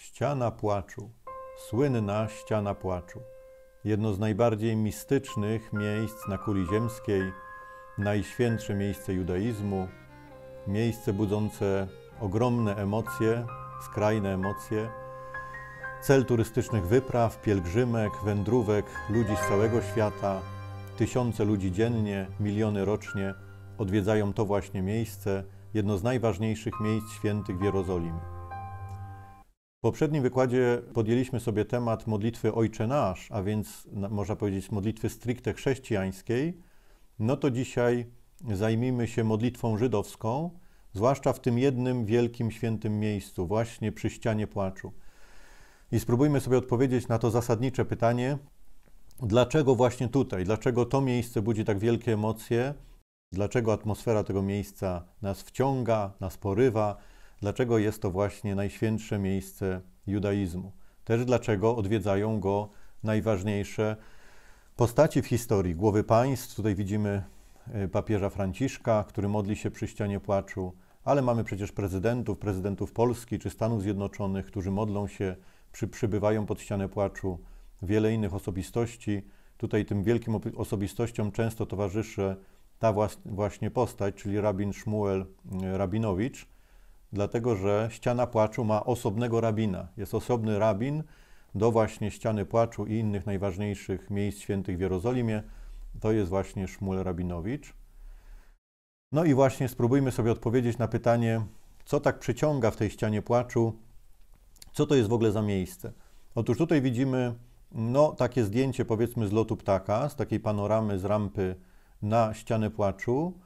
Ściana Płaczu, słynna Ściana Płaczu, jedno z najbardziej mistycznych miejsc na kuli ziemskiej, najświętsze miejsce judaizmu, miejsce budzące ogromne emocje, skrajne emocje, cel turystycznych wypraw, pielgrzymek, wędrówek ludzi z całego świata. Tysiące ludzi dziennie, miliony rocznie odwiedzają to właśnie miejsce, jedno z najważniejszych miejsc świętych w Jerozolimie. W poprzednim wykładzie podjęliśmy sobie temat modlitwy Ojcze Nasz, a więc można powiedzieć modlitwy stricte chrześcijańskiej. No to dzisiaj zajmijmy się modlitwą żydowską, zwłaszcza w tym jednym wielkim świętym miejscu, właśnie przy ścianie płaczu. I spróbujmy sobie odpowiedzieć na to zasadnicze pytanie, dlaczego właśnie tutaj, dlaczego to miejsce budzi tak wielkie emocje, dlaczego atmosfera tego miejsca nas wciąga, nas porywa, dlaczego jest to właśnie najświętsze miejsce judaizmu. Też dlaczego odwiedzają go najważniejsze postaci w historii, głowy państw. Tutaj widzimy e, papieża Franciszka, który modli się przy ścianie płaczu, ale mamy przecież prezydentów, prezydentów Polski czy Stanów Zjednoczonych, którzy modlą się, przy, przybywają pod ścianę płaczu, wiele innych osobistości. Tutaj tym wielkim osobistościom często towarzyszy ta właśnie postać, czyli rabin Szmuel e, Rabinowicz, dlatego że ściana płaczu ma osobnego rabina. Jest osobny rabin do właśnie ściany płaczu i innych najważniejszych miejsc świętych w Jerozolimie. To jest właśnie Szmul Rabinowicz. No i właśnie spróbujmy sobie odpowiedzieć na pytanie, co tak przyciąga w tej ścianie płaczu, co to jest w ogóle za miejsce. Otóż tutaj widzimy no, takie zdjęcie powiedzmy z lotu ptaka, z takiej panoramy z rampy na ścianę płaczu,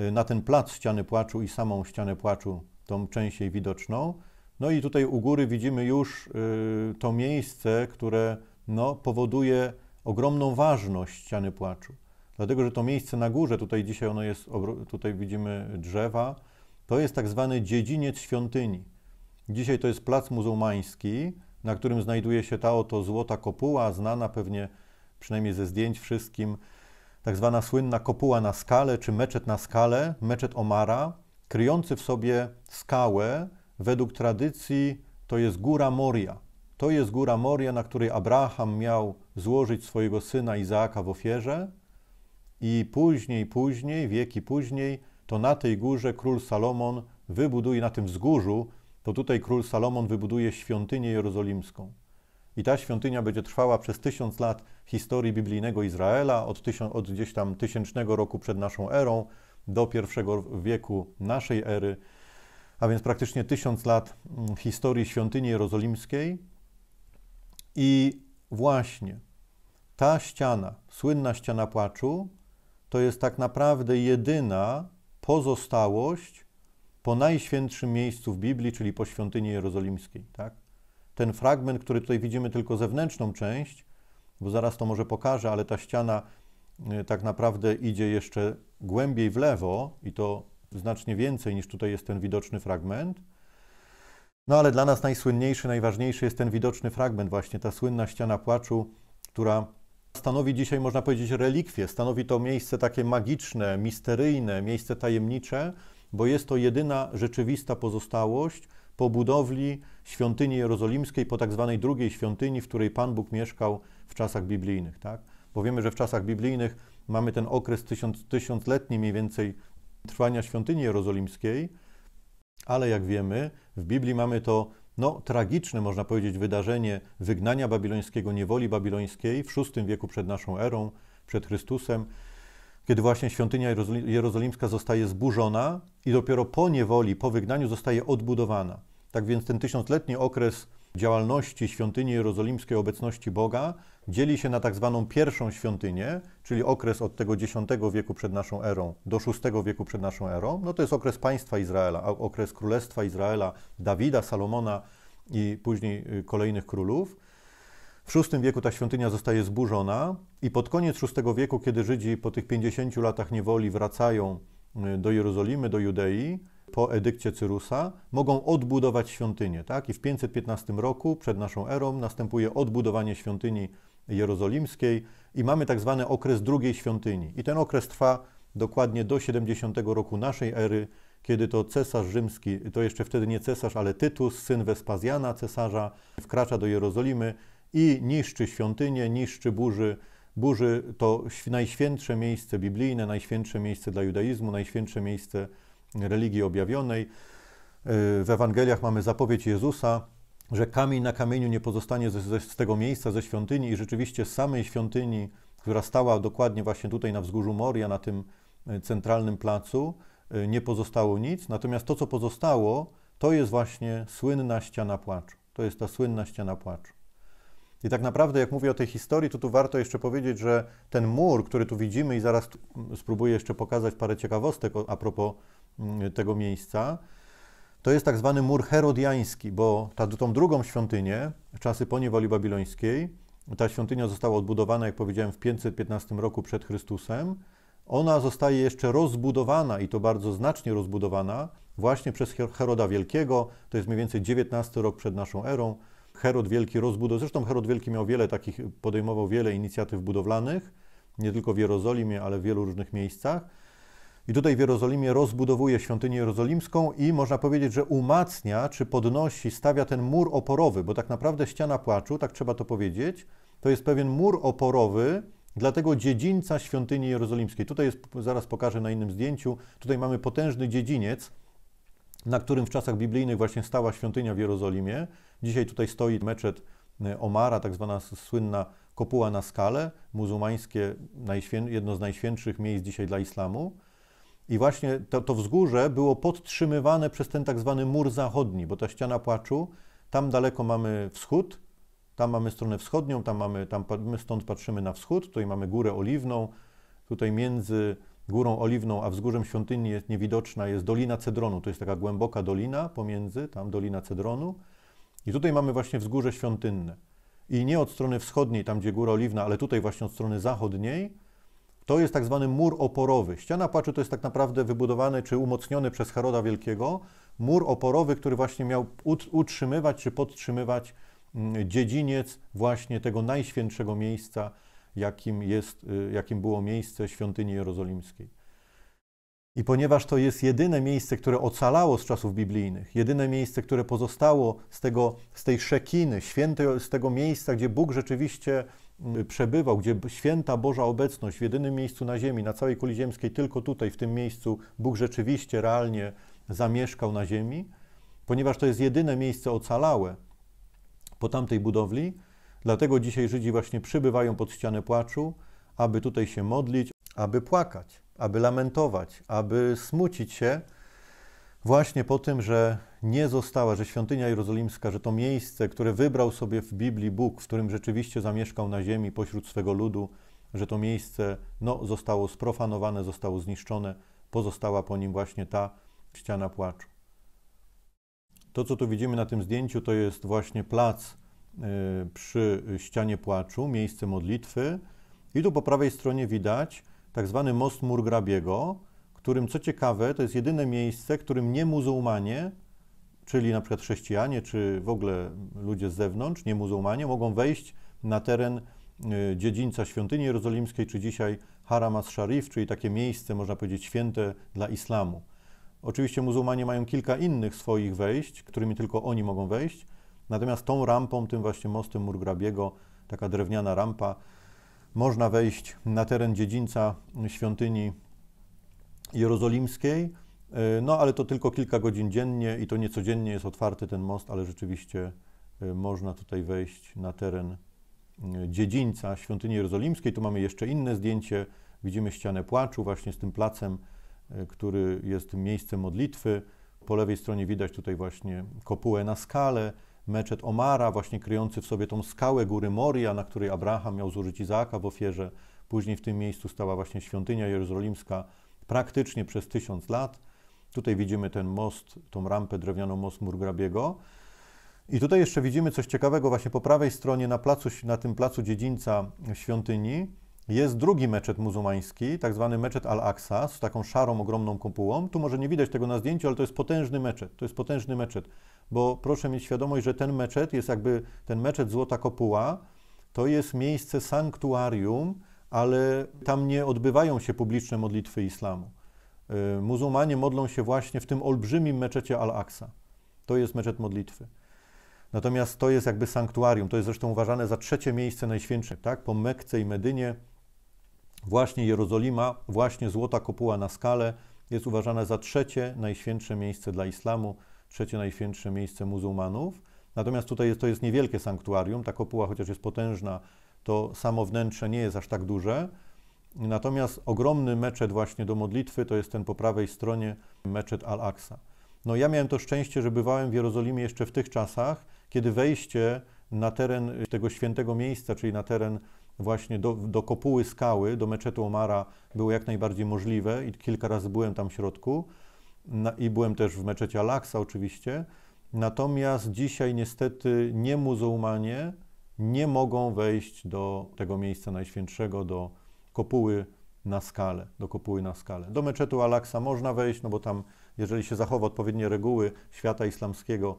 y, na ten plac ściany płaczu i samą ścianę płaczu tą częściej widoczną. No i tutaj u góry widzimy już y, to miejsce, które no, powoduje ogromną ważność ściany płaczu. Dlatego, że to miejsce na górze, tutaj dzisiaj ono jest, tutaj widzimy drzewa, to jest tak zwany dziedziniec świątyni. Dzisiaj to jest plac muzułmański, na którym znajduje się ta oto złota kopuła, znana pewnie przynajmniej ze zdjęć wszystkim, tak zwana słynna kopuła na skale, czy meczet na skale, meczet Omara kryjący w sobie skałę, według tradycji to jest góra Moria. To jest góra Moria, na której Abraham miał złożyć swojego syna Izaaka w ofierze i później, później, wieki później, to na tej górze król Salomon wybuduje, na tym wzgórzu, to tutaj król Salomon wybuduje świątynię jerozolimską. I ta świątynia będzie trwała przez tysiąc lat historii biblijnego Izraela, od, od gdzieś tam tysięcznego roku przed naszą erą, do pierwszego wieku naszej ery, a więc praktycznie tysiąc lat mm, historii świątyni jerozolimskiej. I właśnie ta ściana, słynna ściana płaczu, to jest tak naprawdę jedyna pozostałość po najświętszym miejscu w Biblii, czyli po świątyni jerozolimskiej. Tak? Ten fragment, który tutaj widzimy, tylko zewnętrzną część, bo zaraz to może pokażę, ale ta ściana y, tak naprawdę idzie jeszcze głębiej w lewo i to znacznie więcej niż tutaj jest ten widoczny fragment. No ale dla nas najsłynniejszy, najważniejszy jest ten widoczny fragment, właśnie ta słynna ściana płaczu, która stanowi dzisiaj, można powiedzieć, relikwię. Stanowi to miejsce takie magiczne, misteryjne, miejsce tajemnicze, bo jest to jedyna rzeczywista pozostałość po budowli świątyni jerozolimskiej, po tak zwanej drugiej świątyni, w której Pan Bóg mieszkał w czasach biblijnych. Tak? Bo wiemy, że w czasach biblijnych mamy ten okres tysiąc, tysiącletni mniej więcej trwania świątyni jerozolimskiej, ale jak wiemy, w Biblii mamy to no, tragiczne, można powiedzieć, wydarzenie wygnania babilońskiego, niewoli babilońskiej w VI wieku przed naszą erą, przed Chrystusem, kiedy właśnie świątynia jerozolimska zostaje zburzona i dopiero po niewoli, po wygnaniu zostaje odbudowana. Tak więc ten tysiącletni okres działalności świątyni jerozolimskiej obecności Boga dzieli się na tak zwaną pierwszą świątynię, czyli okres od tego X wieku przed naszą erą do VI wieku przed naszą erą. No to jest okres państwa Izraela, okres królestwa Izraela, Dawida, Salomona i później y, kolejnych królów. W VI wieku ta świątynia zostaje zburzona i pod koniec VI wieku, kiedy Żydzi po tych 50 latach niewoli wracają y, do Jerozolimy, do Judei, po edykcie Cyrusa, mogą odbudować świątynię. Tak? I w 515 roku przed naszą erą następuje odbudowanie świątyni jerozolimskiej i mamy tak zwany okres drugiej świątyni. I ten okres trwa dokładnie do 70 roku naszej ery, kiedy to cesarz rzymski, to jeszcze wtedy nie cesarz, ale Tytus, syn Wespazjana cesarza, wkracza do Jerozolimy i niszczy świątynię, niszczy burzy. Burzy to najświętsze miejsce biblijne, najświętsze miejsce dla judaizmu, najświętsze miejsce religii objawionej. Y, w Ewangeliach mamy zapowiedź Jezusa, że kamień na kamieniu nie pozostanie z, z tego miejsca, ze świątyni i rzeczywiście z samej świątyni, która stała dokładnie właśnie tutaj na wzgórzu Moria, na tym y, centralnym placu, y, nie pozostało nic. Natomiast to, co pozostało, to jest właśnie słynna ściana płaczu. To jest ta słynna ściana płaczu. I tak naprawdę, jak mówię o tej historii, to tu warto jeszcze powiedzieć, że ten mur, który tu widzimy, i zaraz spróbuję jeszcze pokazać parę ciekawostek a propos Mm, tego miejsca. To jest tak zwany mur herodiański, bo ta, tą drugą świątynię, czasy po niewoli babilońskiej, ta świątynia została odbudowana, jak powiedziałem, w 515 roku przed Chrystusem. Ona zostaje jeszcze rozbudowana i to bardzo znacznie rozbudowana właśnie przez Heroda Wielkiego. To jest mniej więcej 19 rok przed naszą erą. Herod Wielki rozbudował, zresztą Herod Wielki miał wiele takich, podejmował wiele inicjatyw budowlanych, nie tylko w Jerozolimie, ale w wielu różnych miejscach. I tutaj w Jerozolimie rozbudowuje świątynię jerozolimską i można powiedzieć, że umacnia czy podnosi, stawia ten mur oporowy, bo tak naprawdę ściana płaczu, tak trzeba to powiedzieć, to jest pewien mur oporowy dla tego dziedzińca świątyni jerozolimskiej. Tutaj jest, zaraz pokażę na innym zdjęciu, tutaj mamy potężny dziedziniec, na którym w czasach biblijnych właśnie stała świątynia w Jerozolimie. Dzisiaj tutaj stoi meczet e, Omara, tak zwana słynna kopuła na skale, muzułmańskie, jedno z najświętszych miejsc dzisiaj dla islamu. I właśnie to, to wzgórze było podtrzymywane przez ten tak zwany mur zachodni, bo ta ściana płaczu, tam daleko mamy wschód, tam mamy stronę wschodnią, tam mamy, tam, my stąd patrzymy na wschód, tutaj mamy górę oliwną, tutaj między górą oliwną a wzgórzem świątyni jest niewidoczna, jest Dolina Cedronu, to jest taka głęboka dolina pomiędzy, tam Dolina Cedronu. I tutaj mamy właśnie wzgórze świątynne. I nie od strony wschodniej, tam gdzie góra oliwna, ale tutaj właśnie od strony zachodniej, to jest tak zwany mur oporowy. Ściana płaczu to jest tak naprawdę wybudowany czy umocniony przez Heroda Wielkiego mur oporowy, który właśnie miał utrzymywać czy podtrzymywać mm, dziedziniec właśnie tego najświętszego miejsca, jakim, jest, y, jakim było miejsce świątyni jerozolimskiej. I ponieważ to jest jedyne miejsce, które ocalało z czasów biblijnych, jedyne miejsce, które pozostało z, tego, z tej szekiny, świętej, z tego miejsca, gdzie Bóg rzeczywiście Y, przebywał, gdzie święta Boża obecność w jedynym miejscu na ziemi, na całej kuli ziemskiej, tylko tutaj, w tym miejscu, Bóg rzeczywiście, realnie zamieszkał na ziemi, ponieważ to jest jedyne miejsce ocalałe po tamtej budowli, dlatego dzisiaj Żydzi właśnie przybywają pod ścianę płaczu, aby tutaj się modlić, aby płakać, aby lamentować, aby smucić się, właśnie po tym, że nie została, że świątynia jerozolimska, że to miejsce, które wybrał sobie w Biblii Bóg, w którym rzeczywiście zamieszkał na ziemi pośród swego ludu, że to miejsce no, zostało sprofanowane, zostało zniszczone, pozostała po nim właśnie ta ściana płaczu. To, co tu widzimy na tym zdjęciu, to jest właśnie plac y, przy ścianie płaczu, miejsce modlitwy. I tu po prawej stronie widać tak zwany most Murgrabiego, którym co ciekawe, to jest jedyne miejsce, którym nie muzułmanie, czyli na przykład chrześcijanie, czy w ogóle ludzie z zewnątrz, nie muzułmanie, mogą wejść na teren y, dziedzińca świątyni jerozolimskiej, czy dzisiaj Haram sharif czyli takie miejsce, można powiedzieć, święte dla islamu. Oczywiście muzułmanie mają kilka innych swoich wejść, którymi tylko oni mogą wejść, natomiast tą rampą, tym właśnie mostem Murgrabiego, taka drewniana rampa, można wejść na teren dziedzińca świątyni jerozolimskiej. E, no ale to tylko kilka godzin dziennie i to niecodziennie jest otwarty ten most, ale rzeczywiście e, można tutaj wejść na teren e, dziedzińca świątyni jerozolimskiej. Tu mamy jeszcze inne zdjęcie. Widzimy ścianę płaczu właśnie z tym placem, który jest miejscem modlitwy. Po lewej stronie widać tutaj właśnie kopułę na skale, meczet Omara, właśnie kryjący w sobie tą skałę góry Moria, na której Abraham miał zużyć Izaaka w ofierze. Później w tym miejscu stała właśnie świątynia jerozolimska, praktycznie przez tysiąc lat. Tutaj widzimy ten most, tą rampę drewnianą, most Murgrabiego. I tutaj jeszcze widzimy coś ciekawego, właśnie po prawej stronie na, placu, na tym placu dziedzińca świątyni jest drugi meczet muzułmański, tak zwany meczet Al-Aqsa, z taką szarą, ogromną kopułą. Tu może nie widać tego na zdjęciu, ale to jest potężny meczet. To jest potężny meczet, bo proszę mieć świadomość, że ten meczet jest jakby, ten meczet Złota Kopuła, to jest miejsce sanktuarium, ale tam nie odbywają się publiczne modlitwy islamu. Y, muzułmanie modlą się właśnie w tym olbrzymim meczecie Al-Aqsa. To jest meczet modlitwy. Natomiast to jest jakby sanktuarium, to jest zresztą uważane za trzecie miejsce najświętsze, tak? Po Mekce i Medynie, właśnie Jerozolima, właśnie Złota Kopuła na skale jest uważane za trzecie najświętsze miejsce dla islamu, trzecie najświętsze miejsce muzułmanów. Natomiast tutaj jest, to jest niewielkie sanktuarium, ta kopuła chociaż jest potężna, to samo wnętrze nie jest aż tak duże. Natomiast ogromny meczet właśnie do modlitwy to jest ten po prawej stronie meczet Al-Aqsa. No ja miałem to szczęście, że bywałem w Jerozolimie jeszcze w tych czasach, kiedy wejście na teren y, tego świętego miejsca, czyli na teren właśnie do, do kopuły skały, do meczetu Omara było jak najbardziej możliwe i kilka razy byłem tam w środku na, i byłem też w meczecie Al-Aqsa oczywiście. Natomiast dzisiaj niestety nie muzułmanie, nie mogą wejść do tego miejsca najświętszego, do kopuły na skalę, do kopuły na skalę. Do meczetu Al-Aqsa można wejść, no bo tam, jeżeli się zachowa odpowiednie reguły świata islamskiego,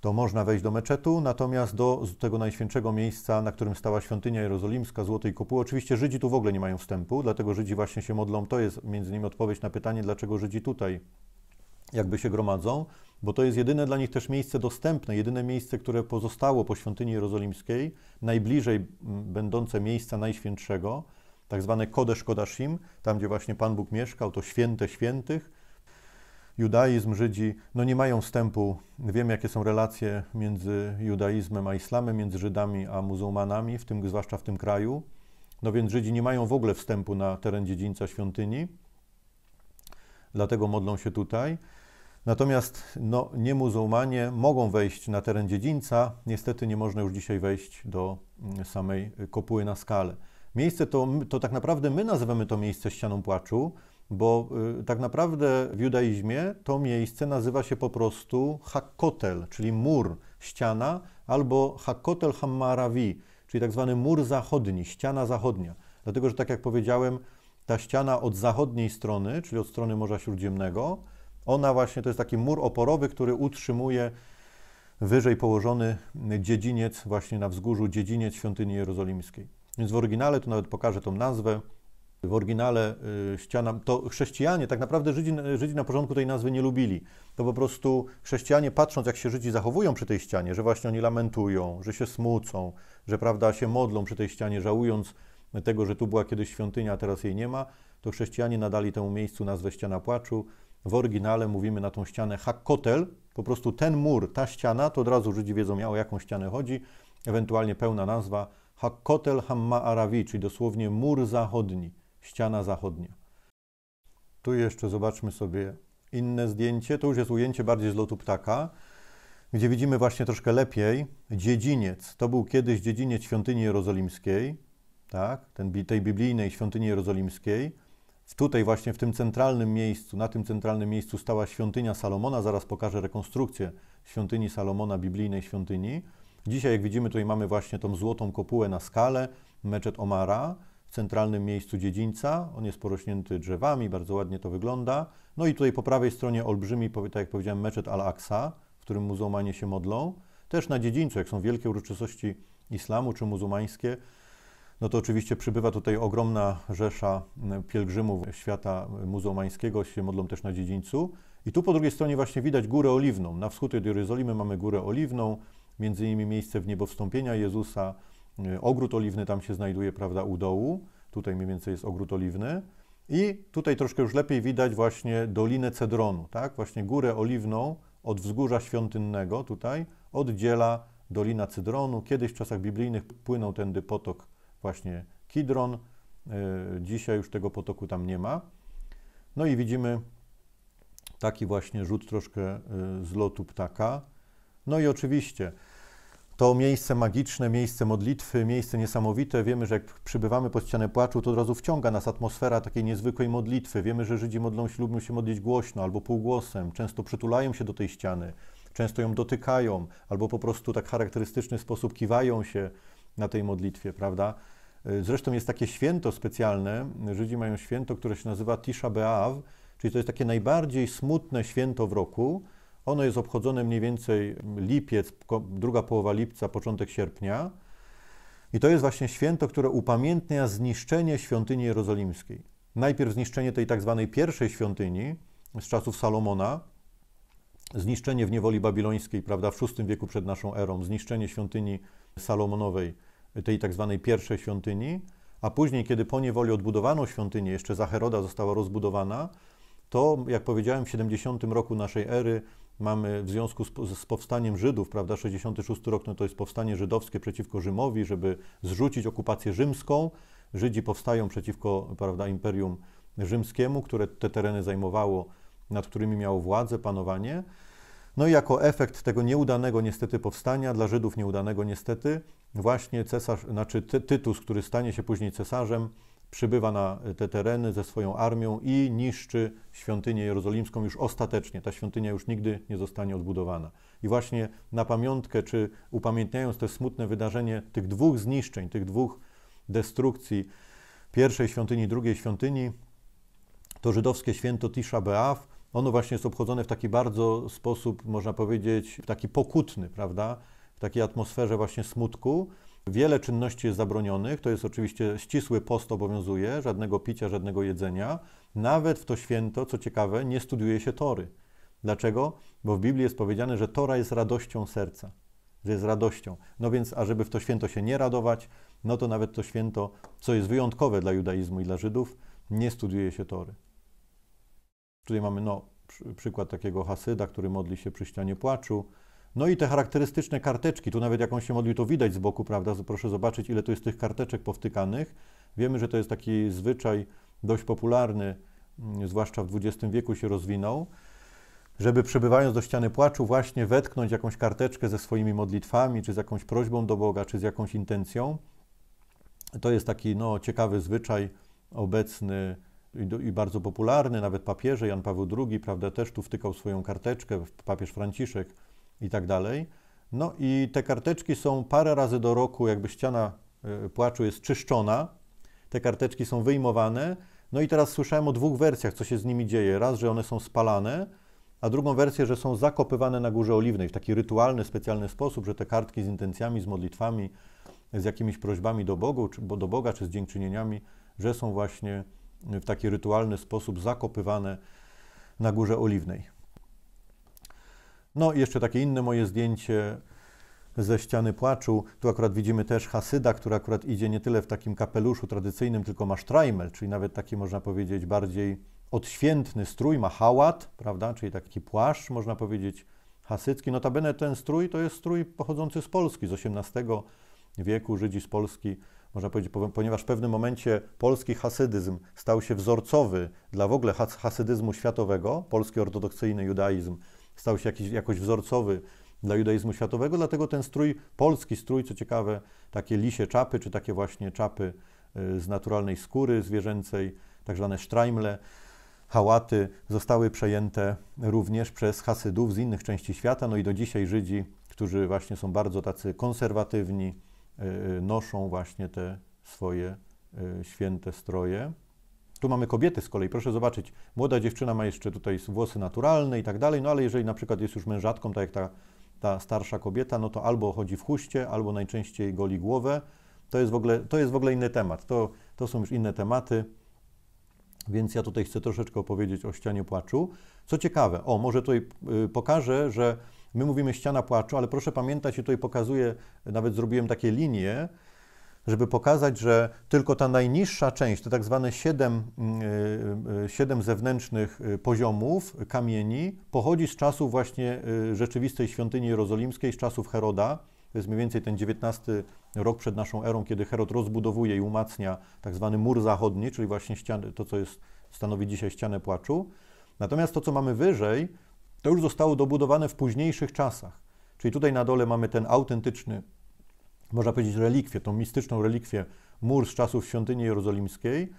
to można wejść do meczetu, natomiast do tego najświętszego miejsca, na którym stała świątynia jerozolimska, Złotej Kopuły, oczywiście Żydzi tu w ogóle nie mają wstępu, dlatego Żydzi właśnie się modlą. To jest między innymi odpowiedź na pytanie, dlaczego Żydzi tutaj jakby się gromadzą, bo to jest jedyne dla nich też miejsce dostępne, jedyne miejsce, które pozostało po świątyni jerozolimskiej, najbliżej będące miejsca Najświętszego, tak zwane Kodesh Kodashim, tam gdzie właśnie Pan Bóg mieszkał, to święte świętych. Judaizm, Żydzi, no nie mają wstępu, wiem jakie są relacje między judaizmem a islamem, między Żydami a muzułmanami, w tym, zwłaszcza w tym kraju. No więc Żydzi nie mają w ogóle wstępu na teren dziedzińca świątyni, dlatego modlą się tutaj. Natomiast no, niemuzułmanie mogą wejść na teren dziedzińca. Niestety nie można już dzisiaj wejść do mm, samej kopuły na skale. Miejsce to, to tak naprawdę my nazywamy to miejsce ścianą płaczu, bo y, tak naprawdę w judaizmie to miejsce nazywa się po prostu hakotel, czyli mur, ściana, albo hakotel Hammarawi, czyli tak zwany mur zachodni, ściana zachodnia. Dlatego, że tak jak powiedziałem, ta ściana od zachodniej strony, czyli od strony Morza Śródziemnego, ona właśnie to jest taki mur oporowy, który utrzymuje wyżej położony dziedziniec, właśnie na wzgórzu, dziedziniec świątyni jerozolimskiej. Więc w oryginale, tu nawet pokażę tą nazwę, w oryginale y, ściana, to chrześcijanie, tak naprawdę Żydzi, Żydzi na początku tej nazwy nie lubili. To po prostu chrześcijanie patrząc, jak się Żydzi zachowują przy tej ścianie, że właśnie oni lamentują, że się smucą, że prawda, się modlą przy tej ścianie, żałując tego, że tu była kiedyś świątynia, a teraz jej nie ma, to chrześcijanie nadali temu miejscu nazwę ściana płaczu, w oryginale mówimy na tą ścianę hakkotel, po prostu ten mur, ta ściana, to od razu Żydzi wiedzą, o jaką ścianę chodzi, ewentualnie pełna nazwa Hakkotel Hamma Arawi, czyli dosłownie mur zachodni, ściana zachodnia. Tu jeszcze zobaczmy sobie inne zdjęcie, to już jest ujęcie bardziej z lotu ptaka, gdzie widzimy właśnie troszkę lepiej dziedziniec. To był kiedyś dziedziniec świątyni jerozolimskiej, tak? Ten, tej biblijnej świątyni jerozolimskiej. Tutaj właśnie w tym centralnym miejscu, na tym centralnym miejscu stała świątynia Salomona. Zaraz pokażę rekonstrukcję świątyni Salomona, biblijnej świątyni. Dzisiaj, jak widzimy, tutaj mamy właśnie tą złotą kopułę na skalę, meczet Omara w centralnym miejscu dziedzińca. On jest porośnięty drzewami, bardzo ładnie to wygląda. No i tutaj po prawej stronie olbrzymi, tak jak powiedziałem, meczet Al-Aqsa, w którym muzułmanie się modlą. Też na dziedzińcu, jak są wielkie uroczystości islamu czy muzułmańskie, no to oczywiście przybywa tutaj ogromna rzesza mm, pielgrzymów świata muzułmańskiego, się modlą też na dziedzińcu. I tu po drugiej stronie właśnie widać Górę Oliwną. Na wschód od Jerozolimy mamy Górę Oliwną, między innymi miejsce w niebo wstąpienia Jezusa, y, ogród oliwny tam się znajduje, prawda, u dołu. Tutaj mniej więcej jest ogród oliwny. I tutaj troszkę już lepiej widać właśnie Dolinę Cedronu, tak? Właśnie Górę Oliwną od wzgórza świątynnego tutaj oddziela Dolina Cedronu. Kiedyś w czasach biblijnych płynął tędy potok właśnie Kidron. E, dzisiaj już tego potoku tam nie ma. No i widzimy taki właśnie rzut troszkę e, z lotu ptaka. No i oczywiście to miejsce magiczne, miejsce modlitwy, miejsce niesamowite. Wiemy, że jak przybywamy pod ścianę płaczu, to od razu wciąga nas atmosfera takiej niezwykłej modlitwy. Wiemy, że Żydzi modlą się, lubią się modlić głośno albo półgłosem, często przytulają się do tej ściany, często ją dotykają albo po prostu tak charakterystyczny sposób kiwają się na tej modlitwie, prawda? Y, zresztą jest takie święto specjalne, Żydzi mają święto, które się nazywa Tisha B'Av, czyli to jest takie najbardziej smutne święto w roku. Ono jest obchodzone mniej więcej lipiec, druga połowa lipca, początek sierpnia. I to jest właśnie święto, które upamiętnia zniszczenie świątyni jerozolimskiej. Najpierw zniszczenie tej tak zwanej pierwszej świątyni z czasów Salomona, zniszczenie w niewoli babilońskiej, prawda, w VI wieku przed naszą erą, zniszczenie świątyni Salomonowej, tej tak zwanej pierwszej świątyni, a później, kiedy po niewoli odbudowano świątynię, jeszcze za Heroda została rozbudowana, to, jak powiedziałem, w 70 roku naszej ery mamy w związku z, powstaniem Żydów, prawda, 66 rok, no to jest powstanie żydowskie przeciwko Rzymowi, żeby zrzucić okupację rzymską. Żydzi powstają przeciwko, prawda, Imperium Rzymskiemu, które te tereny zajmowało, nad którymi miało władzę, panowanie. No i jako efekt tego nieudanego niestety powstania, dla Żydów nieudanego niestety, właśnie cesarz, znaczy ty, Tytus, który stanie się później cesarzem, przybywa na te tereny ze swoją armią i niszczy świątynię jerozolimską już ostatecznie. Ta świątynia już nigdy nie zostanie odbudowana. I właśnie na pamiątkę, czy upamiętniając to smutne wydarzenie tych dwóch zniszczeń, tych dwóch destrukcji pierwszej świątyni, drugiej świątyni, to żydowskie święto Tisza B'Av ono właśnie jest obchodzone w taki bardzo sposób, można powiedzieć, taki pokutny, prawda? W takiej atmosferze właśnie smutku. Wiele czynności jest zabronionych, to jest oczywiście ścisły post obowiązuje, żadnego picia, żadnego jedzenia. Nawet w to święto, co ciekawe, nie studiuje się tory. Dlaczego? Bo w Biblii jest powiedziane, że Tora jest radością serca, że jest radością. No więc, a żeby w to święto się nie radować, no to nawet to święto, co jest wyjątkowe dla judaizmu i dla Żydów, nie studiuje się tory. Tutaj mamy no, przykład takiego hasyda, który modli się przy ścianie płaczu. No i te charakterystyczne karteczki, tu nawet jak on się modli, to widać z boku, prawda? Proszę zobaczyć, ile tu jest tych karteczek powtykanych. Wiemy, że to jest taki zwyczaj dość popularny, mm, zwłaszcza w XX wieku się rozwinął, żeby przebywając do ściany płaczu właśnie wetknąć jakąś karteczkę ze swoimi modlitwami, czy z jakąś prośbą do Boga, czy z jakąś intencją. To jest taki no, ciekawy zwyczaj obecny i bardzo popularny, nawet papieże, Jan Paweł II, prawda, też tu wtykał swoją karteczkę, papież Franciszek i tak dalej. No i te karteczki są parę razy do roku, jakby ściana e, płaczu jest czyszczona, te karteczki są wyjmowane. No i teraz słyszałem o dwóch wersjach, co się z nimi dzieje. Raz, że one są spalane, a drugą wersję, że są zakopywane na Górze Oliwnej w taki rytualny, specjalny sposób, że te kartki z intencjami, z modlitwami, z jakimiś prośbami do, Bogu, czy, do Boga czy z dziękczynieniami, że są właśnie w taki rytualny sposób zakopywane na Górze Oliwnej. No i jeszcze takie inne moje zdjęcie ze ściany płaczu. Tu akurat widzimy też Hasyda, który akurat idzie nie tyle w takim kapeluszu tradycyjnym, tylko ma sztrajmel, czyli nawet taki można powiedzieć bardziej odświętny strój, ma hałat, prawda, czyli taki płaszcz, można powiedzieć, hasycki. Notabene ten strój to jest strój pochodzący z Polski, z XVIII wieku. Żydzi z Polski można powiedzieć, ponieważ w pewnym momencie polski hasydyzm stał się wzorcowy dla w ogóle hasydyzmu światowego, polski ortodoksyjny judaizm stał się jakiś, jakoś wzorcowy dla judaizmu światowego, dlatego ten strój, polski strój, co ciekawe, takie lisie czapy, czy takie właśnie czapy y, z naturalnej skóry zwierzęcej, tak zwane sztrajmle, hałaty, zostały przejęte również przez Hasydów z innych części świata. No i do dzisiaj Żydzi, którzy właśnie są bardzo tacy konserwatywni, Y, y, noszą właśnie te swoje y, święte stroje. Tu mamy kobiety z kolei, proszę zobaczyć, młoda dziewczyna ma jeszcze tutaj włosy naturalne i tak dalej, no ale jeżeli na przykład jest już mężatką, tak jak ta, ta starsza kobieta, no to albo chodzi w huście, albo najczęściej goli głowę. To jest w ogóle, to jest w ogóle inny temat, to, to są już inne tematy, więc ja tutaj chcę troszeczkę opowiedzieć o ścianie płaczu. Co ciekawe, o może tutaj pokażę, że My mówimy ściana płaczu, ale proszę pamiętać, i tutaj pokazuję, nawet zrobiłem takie linie, żeby pokazać, że tylko ta najniższa część, te tak zwane siedem, y, y, siedem zewnętrznych y, poziomów kamieni, pochodzi z czasów właśnie rzeczywistej świątyni jerozolimskiej, z czasów Heroda. To jest mniej więcej ten XIX rok przed naszą erą, kiedy Herod rozbudowuje i umacnia tak zwany mur zachodni, czyli właśnie ściany, to, co jest, stanowi dzisiaj ścianę płaczu. Natomiast to, co mamy wyżej, to już zostało dobudowane w późniejszych czasach. Czyli tutaj na dole mamy ten autentyczny, można powiedzieć, relikwię, tą mistyczną relikwię, mur z czasów świątyni jerozolimskiej.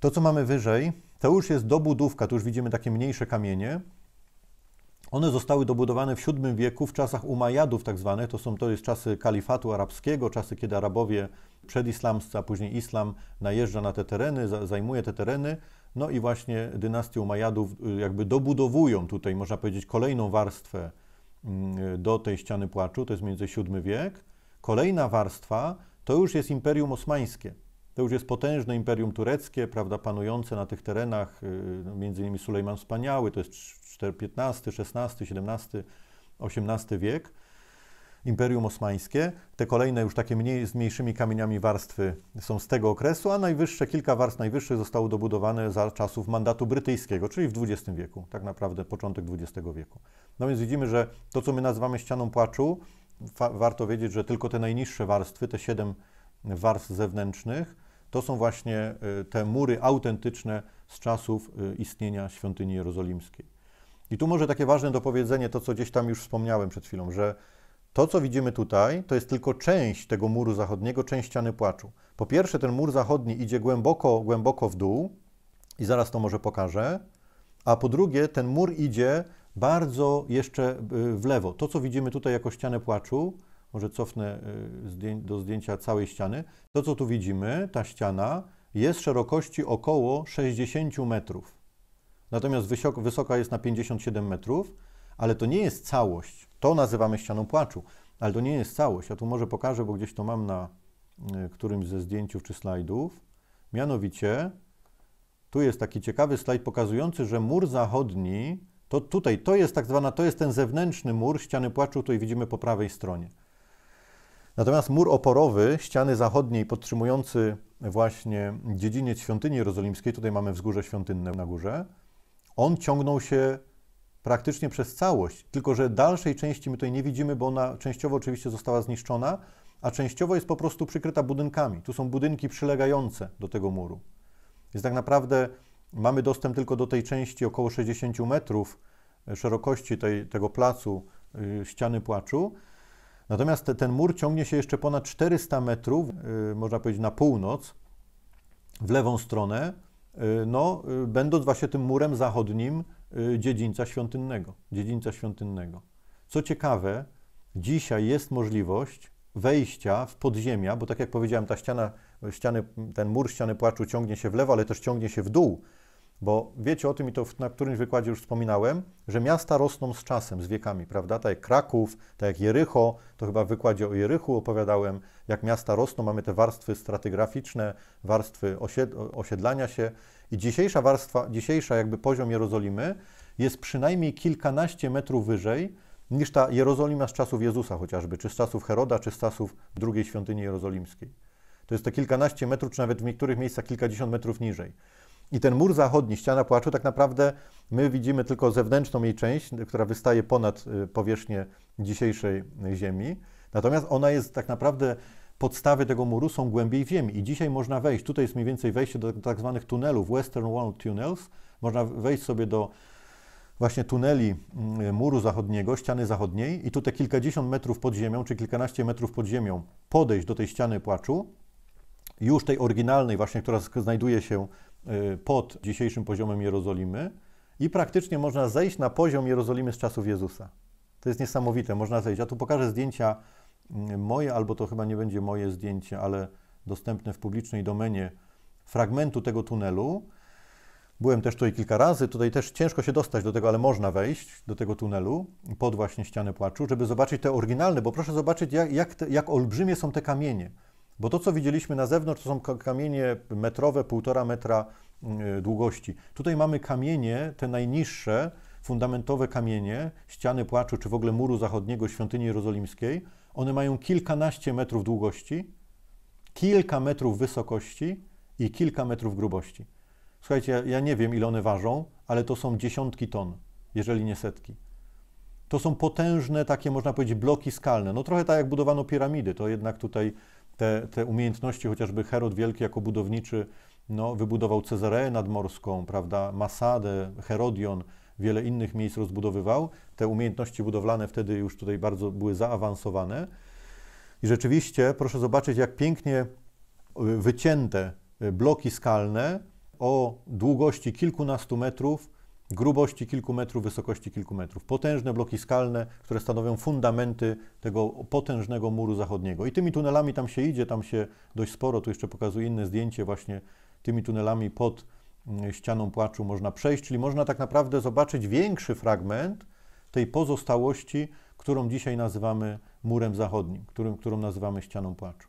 To, co mamy wyżej, to już jest dobudówka, tu już widzimy takie mniejsze kamienie. One zostały dobudowane w VII wieku, w czasach umajadów tak zwanych, to są to jest czasy kalifatu arabskiego, czasy, kiedy Arabowie przedislamscy, a później islam najeżdża na te tereny, zajmuje te tereny. No i właśnie dynastię Umajadów y, jakby dobudowują tutaj, można powiedzieć, kolejną warstwę mm, do tej ściany płaczu, to jest między VII wiek. Kolejna warstwa to już jest Imperium Osmańskie. To już jest potężne imperium tureckie, prawda, panujące na tych terenach, y, no, między innymi Sulejman Wspaniały, to jest XV, XVI, XVII, XVIII, XVIII wiek. Imperium Osmańskie. Te kolejne już takie mniej, z mniejszymi kamieniami warstwy są z tego okresu, a najwyższe, kilka warstw najwyższych zostało dobudowane za czasów mandatu brytyjskiego, czyli w XX wieku, tak naprawdę początek XX wieku. No więc widzimy, że to, co my nazywamy ścianą płaczu, warto wiedzieć, że tylko te najniższe warstwy, te siedem warstw zewnętrznych, to są właśnie y, te mury autentyczne z czasów y, istnienia świątyni jerozolimskiej. I tu może takie ważne dopowiedzenie, to co gdzieś tam już wspomniałem przed chwilą, że to, co widzimy tutaj, to jest tylko część tego muru zachodniego, część ściany płaczu. Po pierwsze, ten mur zachodni idzie głęboko, głęboko w dół i zaraz to może pokażę. A po drugie, ten mur idzie bardzo jeszcze y, w lewo. To, co widzimy tutaj jako ścianę płaczu, może cofnę y, do zdjęcia całej ściany. To, co tu widzimy, ta ściana, jest szerokości około 60 metrów. Natomiast wysoka jest na 57 metrów, ale to nie jest całość. To nazywamy ścianą płaczu, ale to nie jest całość. Ja tu może pokażę, bo gdzieś to mam na y, którymś ze zdjęciów czy slajdów. Mianowicie tu jest taki ciekawy slajd pokazujący, że mur zachodni, to tutaj, to jest tak zwana, to jest ten zewnętrzny mur ściany płaczu, tutaj widzimy po prawej stronie. Natomiast mur oporowy ściany zachodniej podtrzymujący właśnie dziedziniec świątyni jerozolimskiej, tutaj mamy wzgórze świątynne na górze, on ciągnął się praktycznie przez całość, tylko że dalszej części my tutaj nie widzimy, bo ona częściowo oczywiście została zniszczona, a częściowo jest po prostu przykryta budynkami. Tu są budynki przylegające do tego muru. Więc tak naprawdę mamy dostęp tylko do tej części około 60 metrów e, szerokości tej, tego placu e, ściany płaczu. Natomiast te, ten mur ciągnie się jeszcze ponad 400 metrów, yy, można powiedzieć, na północ, w lewą stronę, Y, no, y, będąc właśnie tym murem zachodnim y, dziedzińca świątynnego. Dziedzińca świątynnego. Co ciekawe, dzisiaj jest możliwość wejścia w podziemia, bo tak jak powiedziałem, ta ściana, ściany, ten mur ściany płaczu ciągnie się w lewo, ale też ciągnie się w dół, bo wiecie o tym i to na którymś wykładzie już wspominałem, że miasta rosną z czasem, z wiekami, prawda? Tak jak Kraków, tak jak Jericho, to chyba w wykładzie o Jerichu opowiadałem, jak miasta rosną, mamy te warstwy stratygraficzne, warstwy osiedlania się i dzisiejsza warstwa, dzisiejsza jakby poziom Jerozolimy jest przynajmniej kilkanaście metrów wyżej niż ta Jerozolima z czasów Jezusa chociażby, czy z czasów Heroda, czy z czasów drugiej świątyni jerozolimskiej. To jest te kilkanaście metrów, czy nawet w niektórych miejscach kilkadziesiąt metrów niżej. I ten mur zachodni, ściana płaczu, tak naprawdę my widzimy tylko zewnętrzną jej część, która wystaje ponad y, powierzchnię dzisiejszej Ziemi. Natomiast ona jest tak naprawdę, podstawy tego muru są głębiej w ziemi. I dzisiaj można wejść, tutaj jest mniej więcej wejście do tak zwanych tunelów, Western Wall Tunnels. Można wejść sobie do właśnie tuneli y, muru zachodniego, ściany zachodniej i tu te kilkadziesiąt metrów pod ziemią, czy kilkanaście metrów pod ziemią podejść do tej ściany płaczu, już tej oryginalnej właśnie, która znajduje się Y, pod dzisiejszym poziomem Jerozolimy i praktycznie można zejść na poziom Jerozolimy z czasów Jezusa. To jest niesamowite, można zejść. Ja tu pokażę zdjęcia mm, moje, albo to chyba nie będzie moje zdjęcie, ale dostępne w publicznej domenie fragmentu tego tunelu. Byłem też tutaj kilka razy, tutaj też ciężko się dostać do tego, ale można wejść do tego tunelu pod właśnie ścianę płaczu, żeby zobaczyć te oryginalne, bo proszę zobaczyć, jak, jak, te, jak olbrzymie są te kamienie. Bo to, co widzieliśmy na zewnątrz, to są kamienie metrowe, półtora metra mm, e, długości. Tutaj mamy kamienie, te najniższe, fundamentowe kamienie, ściany płaczu, czy w ogóle muru zachodniego świątyni jerozolimskiej. One mają kilkanaście metrów długości, kilka metrów wysokości i kilka metrów grubości. Słuchajcie, ja nie wiem, ile one ważą, ale to są dziesiątki ton, jeżeli nie setki. To są potężne, takie można powiedzieć, bloki skalne. No trochę tak jak budowano piramidy, to jednak tutaj te, te umiejętności, chociażby Herod Wielki jako budowniczy, no, wybudował Cezareę Nadmorską, prawda, Masadę, Herodion, wiele innych miejsc rozbudowywał. Te umiejętności budowlane wtedy już tutaj bardzo były zaawansowane. I rzeczywiście proszę zobaczyć, jak pięknie y, wycięte y, bloki skalne o długości kilkunastu metrów grubości kilku metrów, wysokości kilku metrów. Potężne bloki skalne, które stanowią fundamenty tego potężnego muru zachodniego. I tymi tunelami tam się idzie, tam się dość sporo, tu jeszcze pokazuję inne zdjęcie właśnie tymi tunelami pod mm, ścianą płaczu można przejść, czyli można tak naprawdę zobaczyć większy fragment tej pozostałości, którą dzisiaj nazywamy murem zachodnim, którym, którą nazywamy ścianą płaczu.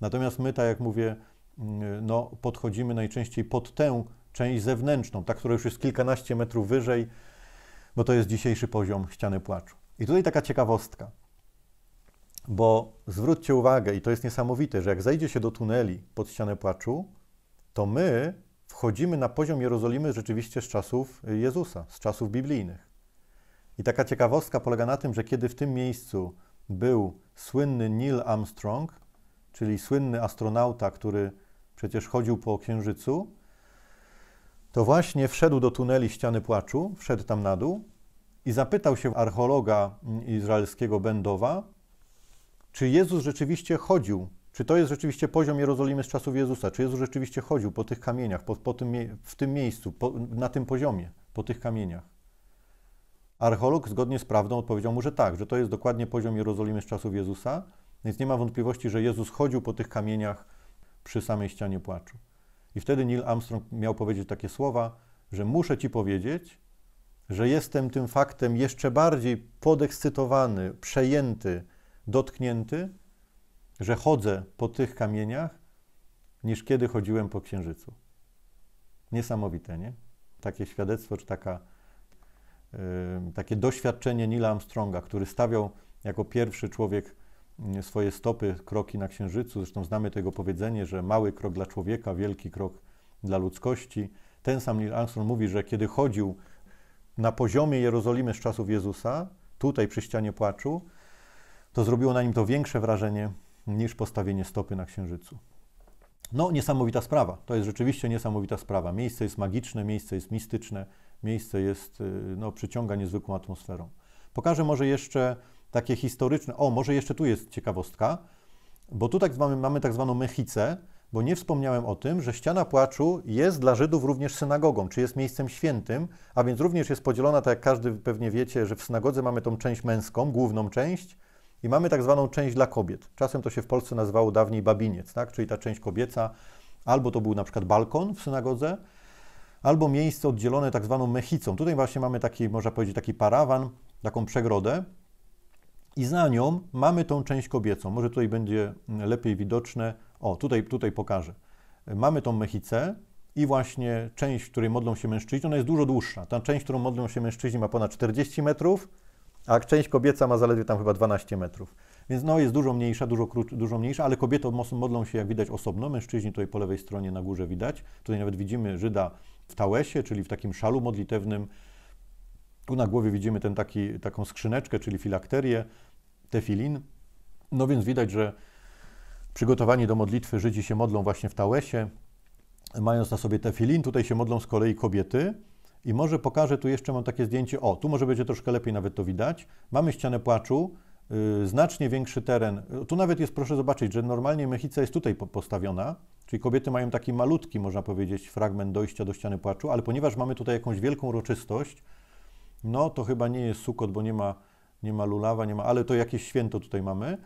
Natomiast my, tak jak mówię, mm, no, podchodzimy najczęściej pod tę część zewnętrzną, ta, która już jest kilkanaście metrów wyżej, bo to jest dzisiejszy poziom ściany płaczu. I tutaj taka ciekawostka, bo zwróćcie uwagę, i to jest niesamowite, że jak zejdzie się do tuneli pod ścianę płaczu, to my wchodzimy na poziom Jerozolimy rzeczywiście z czasów Jezusa, z czasów biblijnych. I taka ciekawostka polega na tym, że kiedy w tym miejscu był słynny Neil Armstrong, czyli słynny astronauta, który przecież chodził po Księżycu, to właśnie wszedł do tuneli ściany płaczu, wszedł tam na dół i zapytał się archeologa izraelskiego Bendowa, czy Jezus rzeczywiście chodził, czy to jest rzeczywiście poziom Jerozolimy z czasów Jezusa, czy Jezus rzeczywiście chodził po tych kamieniach, po, po tym, w tym miejscu, po, na tym poziomie, po tych kamieniach. Archeolog zgodnie z prawdą odpowiedział mu, że tak, że to jest dokładnie poziom Jerozolimy z czasów Jezusa, więc nie ma wątpliwości, że Jezus chodził po tych kamieniach przy samej ścianie płaczu. I wtedy Neil Armstrong miał powiedzieć takie słowa, że muszę ci powiedzieć, że jestem tym faktem jeszcze bardziej podekscytowany, przejęty, dotknięty, że chodzę po tych kamieniach, niż kiedy chodziłem po księżycu. Niesamowite, nie? Takie świadectwo, czy taka, yy, takie doświadczenie Neil Armstronga, który stawiał jako pierwszy człowiek swoje stopy, kroki na Księżycu. Zresztą znamy tego powiedzenie, że mały krok dla człowieka, wielki krok dla ludzkości. Ten sam Neil Armstrong mówi, że kiedy chodził na poziomie Jerozolimy z czasów Jezusa, tutaj przy ścianie płaczu, to zrobiło na nim to większe wrażenie niż postawienie stopy na Księżycu. No, niesamowita sprawa. To jest rzeczywiście niesamowita sprawa. Miejsce jest magiczne, miejsce jest mistyczne, miejsce jest, y, no, przyciąga niezwykłą atmosferą. Pokażę może jeszcze takie historyczne. O, może jeszcze tu jest ciekawostka, bo tu tak mamy tak zwaną Mechicę, bo nie wspomniałem o tym, że ściana płaczu jest dla Żydów również synagogą, czy jest miejscem świętym, a więc również jest podzielona, tak jak każdy pewnie wiecie, że w synagodze mamy tą część męską, główną część, i mamy tak zwaną część dla kobiet. Czasem to się w Polsce nazywało dawniej babiniec, tak? czyli ta część kobieca, albo to był na przykład balkon w synagodze, albo miejsce oddzielone tak zwaną mechicą. Tutaj właśnie mamy taki, można powiedzieć, taki parawan, taką przegrodę, i za nią mamy tą część kobiecą. Może tutaj będzie mm, lepiej widoczne. O, tutaj, tutaj pokażę. Mamy tą mechicę i właśnie część, w której modlą się mężczyźni, ona jest dużo dłuższa. Ta część, którą modlą się mężczyźni ma ponad 40 metrów, a część kobieca ma zaledwie tam chyba 12 metrów. Więc no, jest dużo mniejsza, dużo, krót, dużo mniejsza, ale kobiety modlą się, jak widać, osobno. Mężczyźni tutaj po lewej stronie na górze widać. Tutaj nawet widzimy Żyda w tałesie, czyli w takim szalu modlitewnym. Tu na głowie widzimy ten taki, taką skrzyneczkę, czyli filakterię tefilin. No więc widać, że przygotowani do modlitwy Żydzi się modlą właśnie w Tałesie, mając na sobie tefilin. Tutaj się modlą z kolei kobiety. I może pokażę, tu jeszcze mam takie zdjęcie, o, tu może będzie troszkę lepiej nawet to widać. Mamy ścianę płaczu, yy, znacznie większy teren. Tu nawet jest, proszę zobaczyć, że normalnie mechica jest tutaj postawiona, czyli kobiety mają taki malutki, można powiedzieć, fragment dojścia do ściany płaczu, ale ponieważ mamy tutaj jakąś wielką uroczystość, no to chyba nie jest sukot, bo nie ma nie ma lulawa, nie ma, ale to jakieś święto tutaj mamy.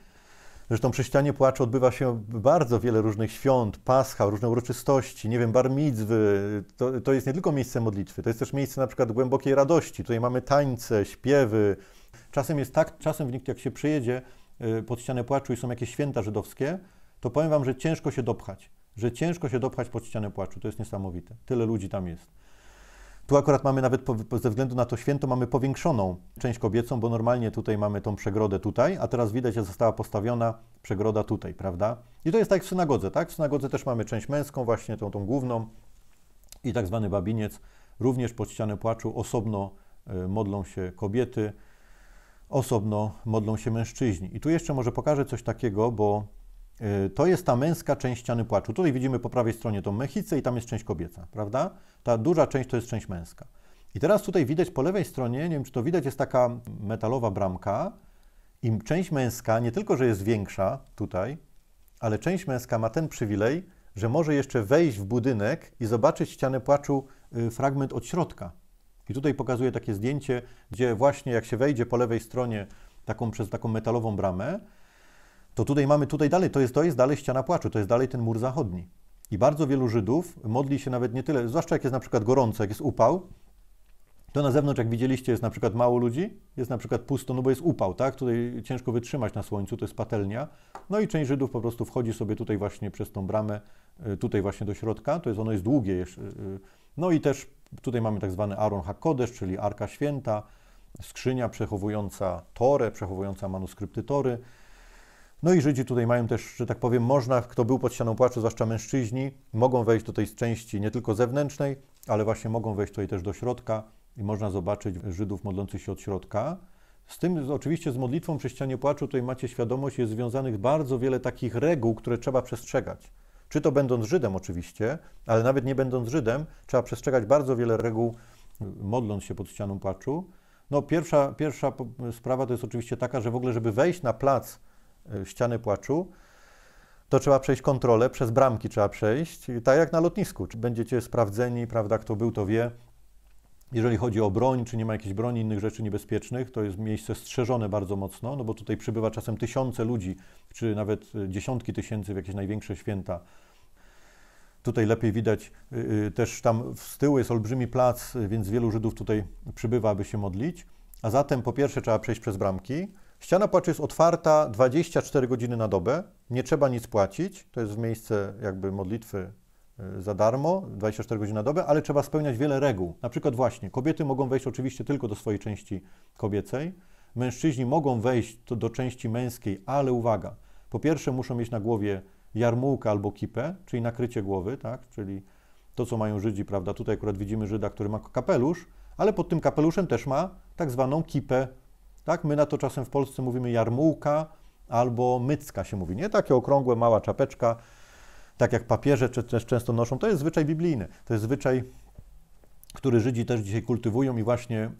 Zresztą przy ścianie płaczu odbywa się bardzo wiele różnych świąt, pascha, różne uroczystości, nie wiem, bar mitzwy. To, to jest nie tylko miejsce modlitwy, to jest też miejsce na przykład głębokiej radości. Tutaj mamy tańce, śpiewy. Czasem jest tak, czasem w nich, jak się przyjedzie y, pod ścianę płaczu i są jakieś święta żydowskie, to powiem Wam, że ciężko się dopchać. Że ciężko się dopchać pod ścianę płaczu. To jest niesamowite. Tyle ludzi tam jest. Tu akurat mamy nawet po, ze względu na to święto mamy powiększoną część kobiecą, bo normalnie tutaj mamy tą przegrodę tutaj, a teraz widać, że została postawiona przegroda tutaj, prawda? I to jest tak jak w synagodze, tak? W synagodze też mamy część męską, właśnie tą, tą główną i tak zwany babiniec, również pod ścianę płaczu, osobno e, modlą się kobiety, osobno modlą się mężczyźni. I tu jeszcze może pokażę coś takiego, bo Y, to jest ta męska część ściany płaczu. Tutaj widzimy po prawej stronie tą mechicę i tam jest część kobieca, prawda? Ta duża część to jest część męska. I teraz tutaj widać po lewej stronie, nie wiem czy to widać, jest taka metalowa bramka i część męska nie tylko, że jest większa tutaj, ale część męska ma ten przywilej, że może jeszcze wejść w budynek i zobaczyć ścianę płaczu y, fragment od środka. I tutaj pokazuje takie zdjęcie, gdzie właśnie jak się wejdzie po lewej stronie taką przez taką metalową bramę, to tutaj mamy, tutaj dalej, to jest, to jest dalej ściana płaczu, to jest dalej ten mur zachodni. I bardzo wielu Żydów modli się nawet nie tyle, zwłaszcza jak jest na przykład gorąco, jak jest upał, to na zewnątrz, jak widzieliście, jest na przykład mało ludzi, jest na przykład pusto, no bo jest upał, tak? Tutaj ciężko wytrzymać na słońcu, to jest patelnia. No i część Żydów po prostu wchodzi sobie tutaj właśnie przez tą bramę, y, tutaj właśnie do środka, to jest, ono jest długie jeszcze. Y, y. No i też tutaj mamy tak zwany Aron HaKodesz, czyli Arka Święta, skrzynia przechowująca Torę, przechowująca manuskrypty Tory, no i Żydzi tutaj mają też, że tak powiem, można, kto był pod ścianą płaczu, zwłaszcza mężczyźni, mogą wejść do tej części nie tylko zewnętrznej, ale właśnie mogą wejść tutaj też do środka i można zobaczyć Żydów modlących się od środka. Z tym oczywiście z modlitwą przy ścianie płaczu tutaj macie świadomość, jest związanych bardzo wiele takich reguł, które trzeba przestrzegać. Czy to będąc Żydem oczywiście, ale nawet nie będąc Żydem, trzeba przestrzegać bardzo wiele reguł y, modląc się pod ścianą płaczu. No pierwsza, pierwsza sprawa to jest oczywiście taka, że w ogóle żeby wejść na plac E, ścianę płaczu, to trzeba przejść kontrolę, przez bramki trzeba przejść, tak jak na lotnisku. Czy będziecie sprawdzeni, prawda, kto był, to wie. Jeżeli chodzi o broń, czy nie ma jakiejś broni, innych rzeczy niebezpiecznych, to jest miejsce strzeżone bardzo mocno, no bo tutaj przybywa czasem tysiące ludzi, czy nawet e, dziesiątki tysięcy w jakieś największe święta. Tutaj lepiej widać, e, też tam z tyłu jest olbrzymi plac, więc wielu Żydów tutaj przybywa, aby się modlić. A zatem po pierwsze trzeba przejść przez bramki, Ściana płaczu jest otwarta 24 godziny na dobę, nie trzeba nic płacić, to jest w miejsce jakby modlitwy y, za darmo, 24 godziny na dobę, ale trzeba spełniać wiele reguł. Na przykład właśnie, kobiety mogą wejść oczywiście tylko do swojej części kobiecej, mężczyźni mogą wejść do części męskiej, ale uwaga, po pierwsze muszą mieć na głowie jarmułkę albo kipę, czyli nakrycie głowy, tak, czyli to, co mają Żydzi, prawda, tutaj akurat widzimy Żyda, który ma kapelusz, ale pod tym kapeluszem też ma tak zwaną kipę tak? My na to czasem w Polsce mówimy jarmułka albo mycka się mówi, nie? Takie okrągłe, mała czapeczka, tak jak papieże też często noszą. To jest zwyczaj biblijny, to jest zwyczaj, który Żydzi też dzisiaj kultywują i właśnie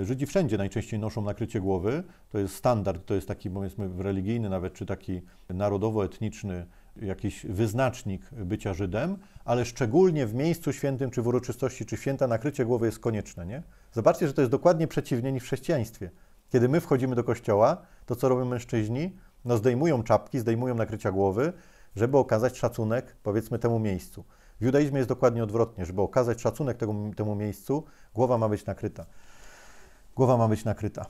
e, Żydzi wszędzie najczęściej noszą nakrycie głowy. To jest standard, to jest taki powiedzmy religijny nawet, czy taki narodowo-etniczny jakiś wyznacznik bycia Żydem, ale szczególnie w miejscu świętym, czy w uroczystości, czy święta nakrycie głowy jest konieczne, nie? Zobaczcie, że to jest dokładnie przeciwnie niż w chrześcijaństwie. Kiedy my wchodzimy do kościoła, to co robią mężczyźni? No zdejmują czapki, zdejmują nakrycia głowy, żeby okazać szacunek, powiedzmy, temu miejscu. W judaizmie jest dokładnie odwrotnie. Żeby okazać szacunek temu miejscu, głowa ma być nakryta. Głowa ma być nakryta.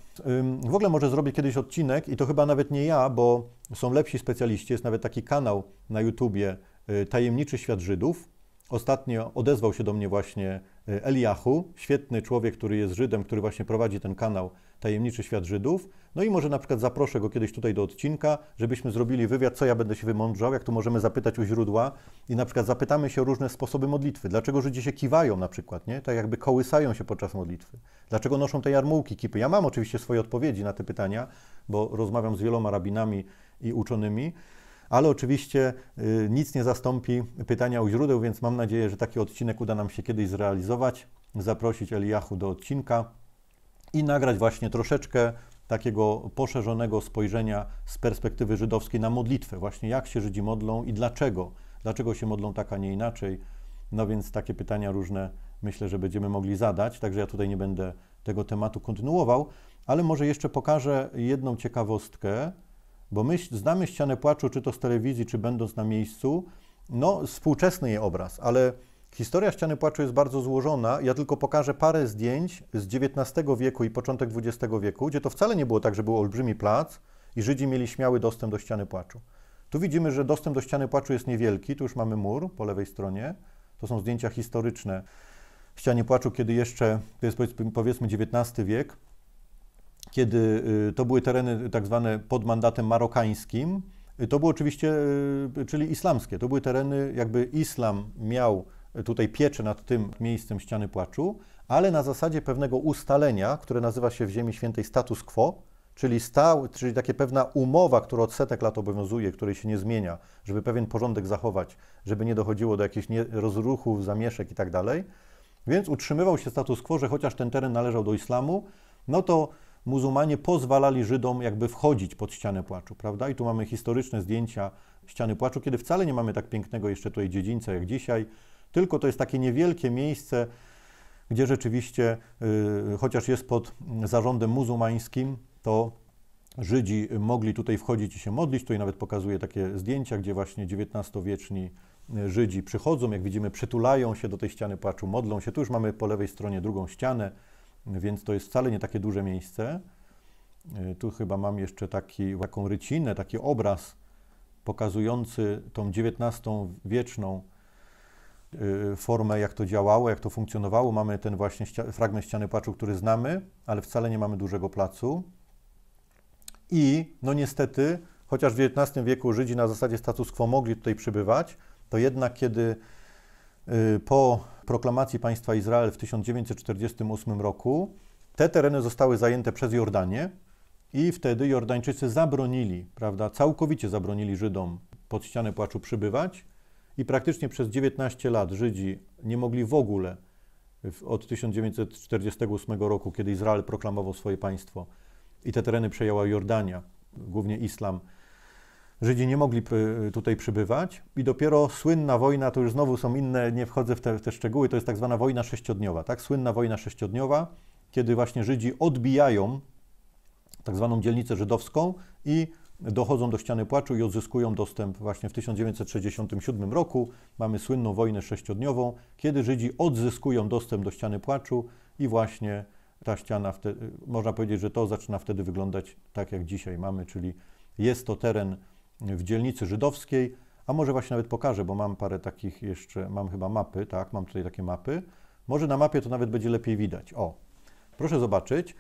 W ogóle może zrobię kiedyś odcinek i to chyba nawet nie ja, bo są lepsi specjaliści. Jest nawet taki kanał na YouTubie y, Tajemniczy Świat Żydów. Ostatnio odezwał się do mnie właśnie y, Eliachu, świetny człowiek, który jest Żydem, który właśnie prowadzi ten kanał Tajemniczy Świat Żydów. No i może na przykład zaproszę go kiedyś tutaj do odcinka, żebyśmy zrobili wywiad, co ja będę się wymądrzał, jak tu możemy zapytać u źródła i na przykład zapytamy się o różne sposoby modlitwy. Dlaczego Żydzi się kiwają na przykład, nie? Tak jakby kołysają się podczas modlitwy. Dlaczego noszą te jarmułki, kipy? Ja mam oczywiście swoje odpowiedzi na te pytania, bo rozmawiam z wieloma rabinami i uczonymi. Ale oczywiście y, nic nie zastąpi pytania u źródeł, więc mam nadzieję, że taki odcinek uda nam się kiedyś zrealizować. Zaprosić Eliachu do odcinka i nagrać właśnie troszeczkę takiego poszerzonego spojrzenia z perspektywy żydowskiej na modlitwę, właśnie jak się Żydzi modlą i dlaczego, dlaczego się modlą tak, a nie inaczej. No więc takie pytania różne myślę, że będziemy mogli zadać, także ja tutaj nie będę tego tematu kontynuował, ale może jeszcze pokażę jedną ciekawostkę, bo my znamy ścianę płaczu, czy to z telewizji, czy będąc na miejscu, no współczesny jej obraz, ale Historia Ściany Płaczu jest bardzo złożona. Ja tylko pokażę parę zdjęć z XIX wieku i początek XX wieku, gdzie to wcale nie było tak, że był olbrzymi plac i Żydzi mieli śmiały dostęp do Ściany Płaczu. Tu widzimy, że dostęp do Ściany Płaczu jest niewielki. Tu już mamy mur po lewej stronie. To są zdjęcia historyczne w Ścianie Płaczu, kiedy jeszcze, to jest powiedzmy XIX wiek, kiedy y, to były tereny y, tak zwane pod mandatem marokańskim. Y, to było oczywiście, czyli islamskie. To były tereny, jakby islam miał tutaj piecze nad tym miejscem ściany płaczu, ale na zasadzie pewnego ustalenia, które nazywa się w Ziemi Świętej status quo, czyli, stał, czyli takie pewna umowa, która od setek lat obowiązuje, której się nie zmienia, żeby pewien porządek zachować, żeby nie dochodziło do jakichś rozruchów, zamieszek itd. Tak Więc utrzymywał się status quo, że chociaż ten teren należał do islamu, no to muzułmanie pozwalali Żydom jakby wchodzić pod ścianę płaczu, prawda? I tu mamy historyczne zdjęcia ściany płaczu, kiedy wcale nie mamy tak pięknego jeszcze tutaj dziedzińca jak dzisiaj. Tylko to jest takie niewielkie miejsce, gdzie rzeczywiście, y, chociaż jest pod zarządem muzułmańskim, to Żydzi mogli tutaj wchodzić i się modlić. Tutaj nawet pokazuje takie zdjęcia, gdzie właśnie XIX-wieczni y, Żydzi przychodzą, jak widzimy, przytulają się do tej ściany płaczu, modlą się. Tu już mamy po lewej stronie drugą ścianę, więc to jest wcale nie takie duże miejsce. Y, tu chyba mam jeszcze taki, taką rycinę, taki obraz pokazujący tą XIX-wieczną Y, formę, jak to działało, jak to funkcjonowało. Mamy ten właśnie ścia fragment ściany płaczu, który znamy, ale wcale nie mamy dużego placu. I no niestety, chociaż w XIX wieku Żydzi na zasadzie status quo mogli tutaj przybywać, to jednak kiedy y, po proklamacji państwa Izrael w 1948 roku te tereny zostały zajęte przez Jordanię i wtedy Jordańczycy zabronili, prawda, całkowicie zabronili Żydom pod ścianę płaczu przybywać i praktycznie przez 19 lat Żydzi nie mogli w ogóle od 1948 roku, kiedy Izrael proklamował swoje państwo i te tereny przejęła Jordania, głównie islam, Żydzi nie mogli tutaj przybywać i dopiero słynna wojna, to już znowu są inne, nie wchodzę w te, w te, szczegóły, to jest tak zwana wojna sześciodniowa, tak? Słynna wojna sześciodniowa, kiedy właśnie Żydzi odbijają tak zwaną dzielnicę żydowską i dochodzą do ściany płaczu i odzyskują dostęp właśnie w 1967 roku. Mamy słynną wojnę sześciodniową, kiedy Żydzi odzyskują dostęp do ściany płaczu i właśnie ta ściana, wtedy, można powiedzieć, że to zaczyna wtedy wyglądać tak, jak dzisiaj mamy, czyli jest to teren w dzielnicy żydowskiej, a może właśnie nawet pokażę, bo mam parę takich jeszcze, mam chyba mapy, tak, mam tutaj takie mapy. Może na mapie to nawet będzie lepiej widać. O, proszę zobaczyć.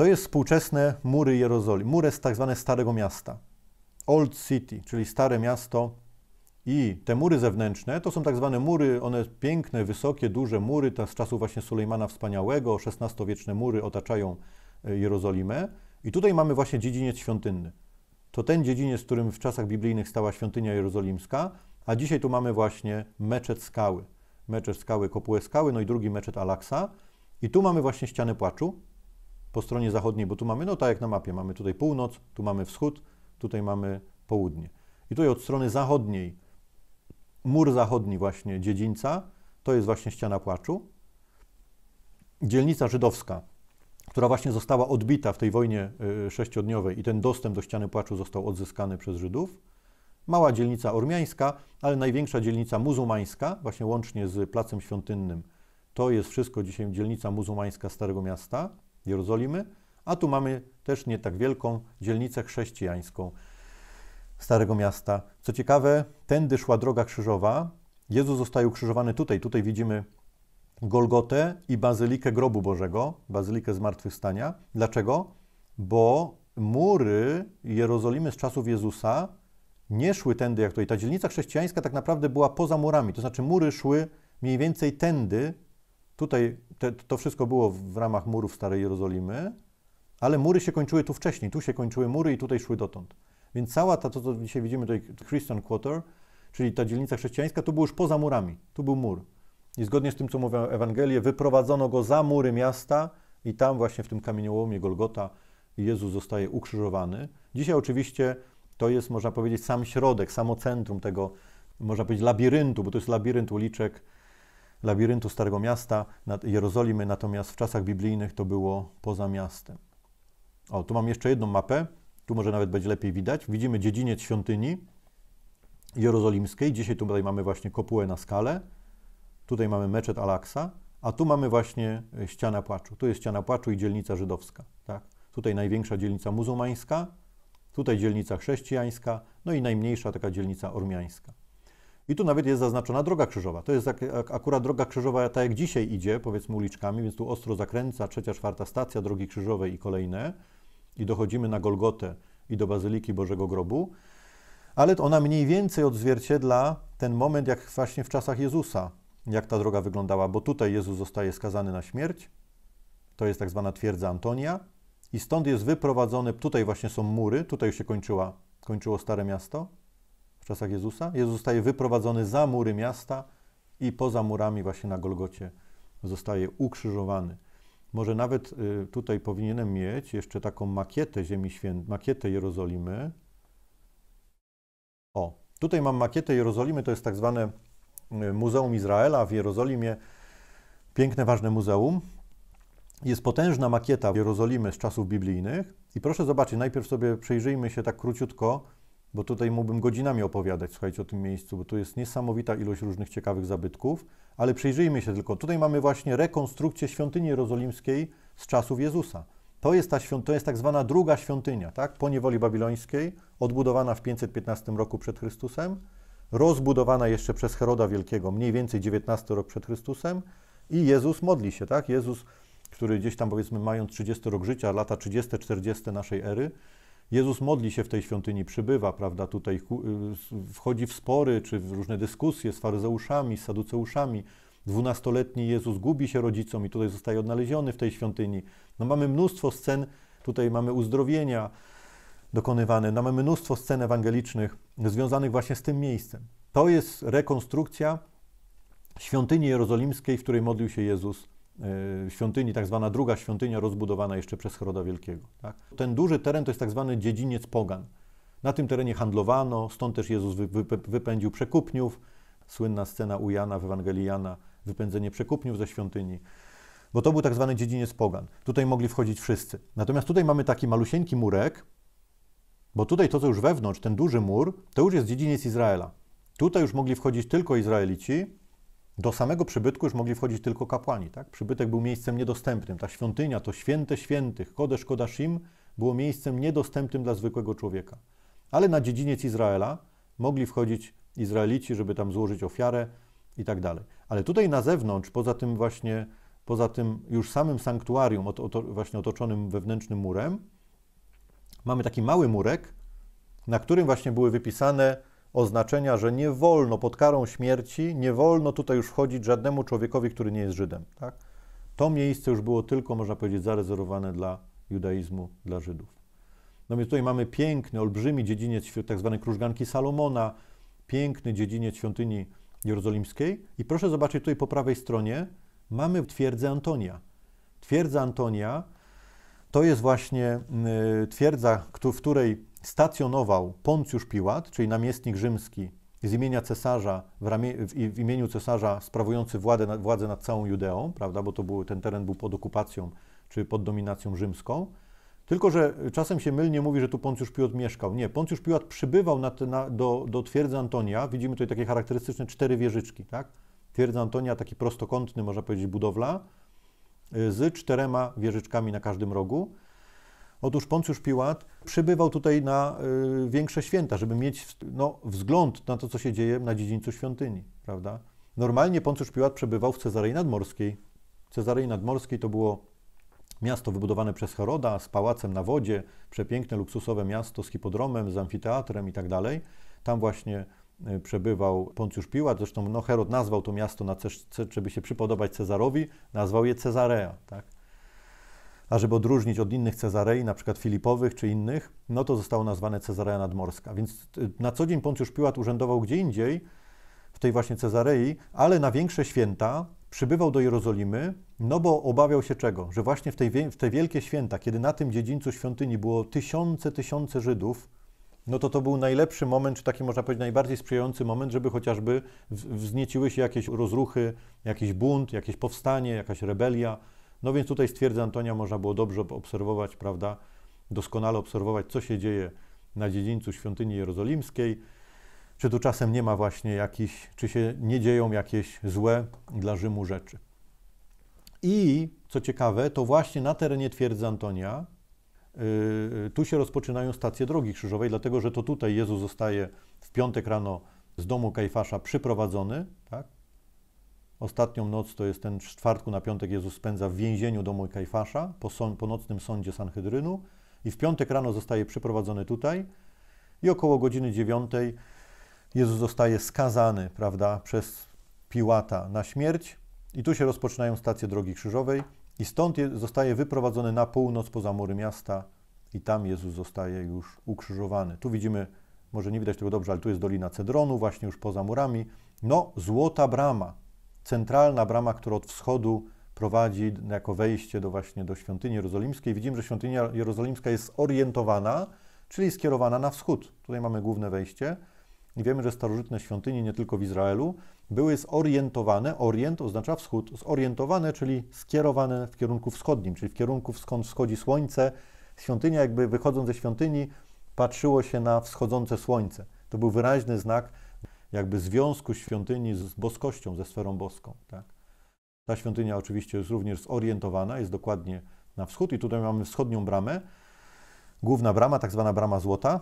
To jest współczesne mury Jerozolimy, mury tak zwane Starego Miasta. Old City, czyli Stare Miasto. I te mury zewnętrzne to są tak zwane mury, one piękne, wysokie, duże mury, te z czasów właśnie Sulejmana Wspaniałego, XVI-wieczne mury otaczają e, Jerozolimę. I tutaj mamy właśnie dziedziniec świątynny. To ten dziedziniec, w którym w czasach biblijnych stała świątynia jerozolimska, a dzisiaj tu mamy właśnie meczet skały. Meczet skały, kopułę skały, no i drugi meczet Alaksa. I tu mamy właśnie ścianę płaczu, po stronie zachodniej, bo tu mamy, no tak jak na mapie, mamy tutaj północ, tu mamy wschód, tutaj mamy południe. I tutaj od strony zachodniej, mur zachodni właśnie dziedzińca, to jest właśnie ściana płaczu. Dzielnica żydowska, która właśnie została odbita w tej wojnie y, sześciodniowej i ten dostęp do ściany płaczu został odzyskany przez Żydów. Mała dzielnica ormiańska, ale największa dzielnica muzułmańska, właśnie łącznie z Placem Świątynnym, to jest wszystko dzisiaj dzielnica muzułmańska Starego Miasta. Jerozolimy, a tu mamy też nie tak wielką dzielnicę chrześcijańską Starego Miasta. Co ciekawe, tędy szła droga krzyżowa. Jezus zostaje ukrzyżowany tutaj. Tutaj widzimy Golgotę i Bazylikę Grobu Bożego, Bazylikę Zmartwychwstania. Dlaczego? Bo mury Jerozolimy z czasów Jezusa nie szły tędy jak tutaj. Ta dzielnica chrześcijańska tak naprawdę była poza murami, to znaczy mury szły mniej więcej tędy, Tutaj te, to wszystko było w ramach murów Starej Jerozolimy, ale mury się kończyły tu wcześniej. Tu się kończyły mury i tutaj szły dotąd. Więc cała ta, to co dzisiaj widzimy, tutaj Christian Quarter, czyli ta dzielnica chrześcijańska, to było już poza murami. Tu był mur. I zgodnie z tym, co mówią Ewangelie, wyprowadzono go za mury miasta i tam właśnie w tym kamieniołomie Golgota Jezus zostaje ukrzyżowany. Dzisiaj oczywiście to jest, można powiedzieć, sam środek, samo centrum tego, można powiedzieć, labiryntu, bo to jest labirynt uliczek, labiryntu Starego Miasta, Jerozolimy, natomiast w czasach biblijnych to było poza miastem. O, tu mam jeszcze jedną mapę, tu może nawet będzie lepiej widać. Widzimy dziedziniec świątyni jerozolimskiej, dzisiaj tutaj mamy właśnie kopułę na skalę, tutaj mamy meczet Alaksa, a tu mamy właśnie e, ścianę płaczu. Tu jest ściana płaczu i dzielnica żydowska. Tak? Tutaj największa dzielnica muzułmańska, tutaj dzielnica chrześcijańska, no i najmniejsza taka dzielnica ormiańska. I tu nawet jest zaznaczona droga krzyżowa. To jest akurat droga krzyżowa, tak jak dzisiaj idzie, powiedzmy uliczkami, więc tu ostro zakręca, trzecia, czwarta stacja drogi krzyżowej i kolejne. I dochodzimy na Golgotę i do Bazyliki Bożego Grobu. Ale ona mniej więcej odzwierciedla ten moment, jak właśnie w czasach Jezusa, jak ta droga wyglądała, bo tutaj Jezus zostaje skazany na śmierć. To jest tak zwana twierdza Antonia. I stąd jest wyprowadzony, tutaj właśnie są mury, tutaj się kończyła, kończyło Stare Miasto czasach Jezusa. Jezus zostaje wyprowadzony za mury miasta i poza murami właśnie na Golgocie zostaje ukrzyżowany. Może nawet y, tutaj powinienem mieć jeszcze taką makietę Ziemi Świętej, makietę Jerozolimy. O, tutaj mam makietę Jerozolimy, to jest tak zwane y, Muzeum Izraela w Jerozolimie. Piękne, ważne muzeum. Jest potężna makieta Jerozolimy z czasów biblijnych. I proszę zobaczyć, najpierw sobie przyjrzyjmy się tak króciutko bo tutaj mógłbym godzinami opowiadać, słuchajcie, o tym miejscu, bo tu jest niesamowita ilość różnych ciekawych zabytków, ale przyjrzyjmy się tylko. Tutaj mamy właśnie rekonstrukcję świątyni jerozolimskiej z czasów Jezusa. To jest, ta świąt, to jest tak zwana druga świątynia, tak? po niewoli babilońskiej, odbudowana w 515 roku przed Chrystusem, rozbudowana jeszcze przez Heroda Wielkiego, mniej więcej 19 rok przed Chrystusem i Jezus modli się, tak? Jezus, który gdzieś tam powiedzmy mając 30 rok życia, lata 30-40 naszej ery, Jezus modli się w tej świątyni, przybywa, prawda, tutaj y, wchodzi w spory czy w różne dyskusje z faryzeuszami, z saduceuszami. Dwunastoletni Jezus gubi się rodzicom i tutaj zostaje odnaleziony w tej świątyni. No mamy mnóstwo scen, tutaj mamy uzdrowienia dokonywane, no mamy mnóstwo scen ewangelicznych związanych właśnie z tym miejscem. To jest rekonstrukcja świątyni jerozolimskiej, w której modlił się Jezus Y, świątyni, tak zwana druga świątynia rozbudowana jeszcze przez Heroda Wielkiego. Tak? Ten duży teren to jest tak zwany dziedziniec pogan. Na tym terenie handlowano, stąd też Jezus wypędził przekupniów. Słynna scena u Jana w Ewangelii Jana, wypędzenie przekupniów ze świątyni. Bo to był tak zwany dziedziniec pogan. Tutaj mogli wchodzić wszyscy. Natomiast tutaj mamy taki malusieńki murek, bo tutaj to, co już wewnątrz, ten duży mur, to już jest dziedziniec Izraela. Tutaj już mogli wchodzić tylko Izraelici, do samego przybytku już mogli wchodzić tylko kapłani. Tak? Przybytek był miejscem niedostępnym. Ta świątynia, to święte świętych, Kodesz Kodashim, było miejscem niedostępnym dla zwykłego człowieka. Ale na dziedziniec Izraela mogli wchodzić Izraelici, żeby tam złożyć ofiarę i tak dalej. Ale tutaj na zewnątrz, poza tym właśnie, poza tym już samym sanktuarium, oto, oto, właśnie otoczonym wewnętrznym murem, mamy taki mały murek, na którym właśnie były wypisane oznaczenia, że nie wolno pod karą śmierci, nie wolno tutaj już wchodzić żadnemu człowiekowi, który nie jest Żydem. Tak? To miejsce już było tylko, można powiedzieć, zarezerwowane dla judaizmu, dla Żydów. No więc tutaj mamy piękny, olbrzymi dziedziniec tzw. Tak krużganki Salomona, piękny dziedziniec świątyni jerozolimskiej. I proszę zobaczyć tutaj po prawej stronie, mamy twierdzę Antonia. Twierdza Antonia to jest właśnie y, twierdza, w której stacjonował Poncjusz Piłat, czyli namiestnik rzymski z imienia cesarza, w, ramie, w, w imieniu cesarza sprawujący władzę nad, władzę nad całą Judeą, prawda, bo to był, ten teren był pod okupacją czy pod dominacją rzymską. Tylko, że czasem się mylnie mówi, że tu Poncjusz Piłat mieszkał. Nie, Poncjusz Piłat przybywał na, na, do, do twierdzy Antonia. Widzimy tutaj takie charakterystyczne cztery wieżyczki, tak? Twierdza Antonia, taki prostokątny, można powiedzieć, budowla, y, z czterema wieżyczkami na każdym rogu. Otóż Poncjusz Piłat przybywał tutaj na y, większe święta, żeby mieć no, wzgląd na to, co się dzieje na dziedzińcu świątyni, prawda? Normalnie Poncjusz Piłat przebywał w Cezarei Nadmorskiej. Cezarei Nadmorskiej to było miasto wybudowane przez Heroda z pałacem na wodzie, przepiękne, luksusowe miasto z hipodromem, z amfiteatrem i tak dalej. Tam właśnie y, przebywał Poncjusz Piłat. Zresztą no, Herod nazwał to miasto, na żeby się przypodobać Cezarowi, nazwał je Cezarea. Tak? A żeby odróżnić od innych Cezarei, na przykład Filipowych czy innych, no to zostało nazwane Cezarea Nadmorska. Więc y, na co dzień Poncjusz Piłat urzędował gdzie indziej, w tej właśnie Cezarei, ale na większe święta przybywał do Jerozolimy, no bo obawiał się czego? Że właśnie w, tej, w te wielkie święta, kiedy na tym dziedzińcu świątyni było tysiące, tysiące Żydów, no to to był najlepszy moment, czy taki można powiedzieć najbardziej sprzyjający moment, żeby chociażby wznieciły się jakieś rozruchy, jakiś bunt, jakieś powstanie, jakaś rebelia. No więc tutaj z Antonia można było dobrze obserwować, prawda, doskonale obserwować, co się dzieje na dziedzińcu świątyni jerozolimskiej, czy tu czasem nie ma właśnie jakichś, czy się nie dzieją jakieś złe dla Rzymu rzeczy. I co ciekawe, to właśnie na terenie twierdzy Antonia yy, tu się rozpoczynają stacje drogi krzyżowej, dlatego że to tutaj Jezus zostaje w piątek rano z domu Kajfasza przyprowadzony, tak? Ostatnią noc to jest ten z czwartku na piątek Jezus spędza w więzieniu domu Kajfasza po, po nocnym sądzie Sanhedrynu i w piątek rano zostaje przyprowadzony tutaj i około godziny dziewiątej Jezus zostaje skazany, prawda, przez Piłata na śmierć i tu się rozpoczynają stacje Drogi Krzyżowej i stąd zostaje wyprowadzony na północ poza mury miasta i tam Jezus zostaje już ukrzyżowany. Tu widzimy, może nie widać tego dobrze, ale tu jest Dolina Cedronu, właśnie już poza murami. No, złota brama, centralna brama, która od wschodu prowadzi jako wejście do właśnie do świątyni jerozolimskiej. Widzimy, że świątynia jerozolimska jest orientowana, czyli skierowana na wschód. Tutaj mamy główne wejście. I wiemy, że starożytne świątynie nie tylko w Izraelu były zorientowane, orient oznacza wschód, zorientowane, czyli skierowane w kierunku wschodnim, czyli w kierunku skąd wschodzi słońce. Świątynia jakby wychodząc ze świątyni patrzyło się na wschodzące słońce. To był wyraźny znak jakby związku świątyni z boskością, ze sferą boską. Tak? Ta świątynia oczywiście jest również zorientowana, jest dokładnie na wschód i tutaj mamy wschodnią bramę, główna brama, tak zwana brama złota.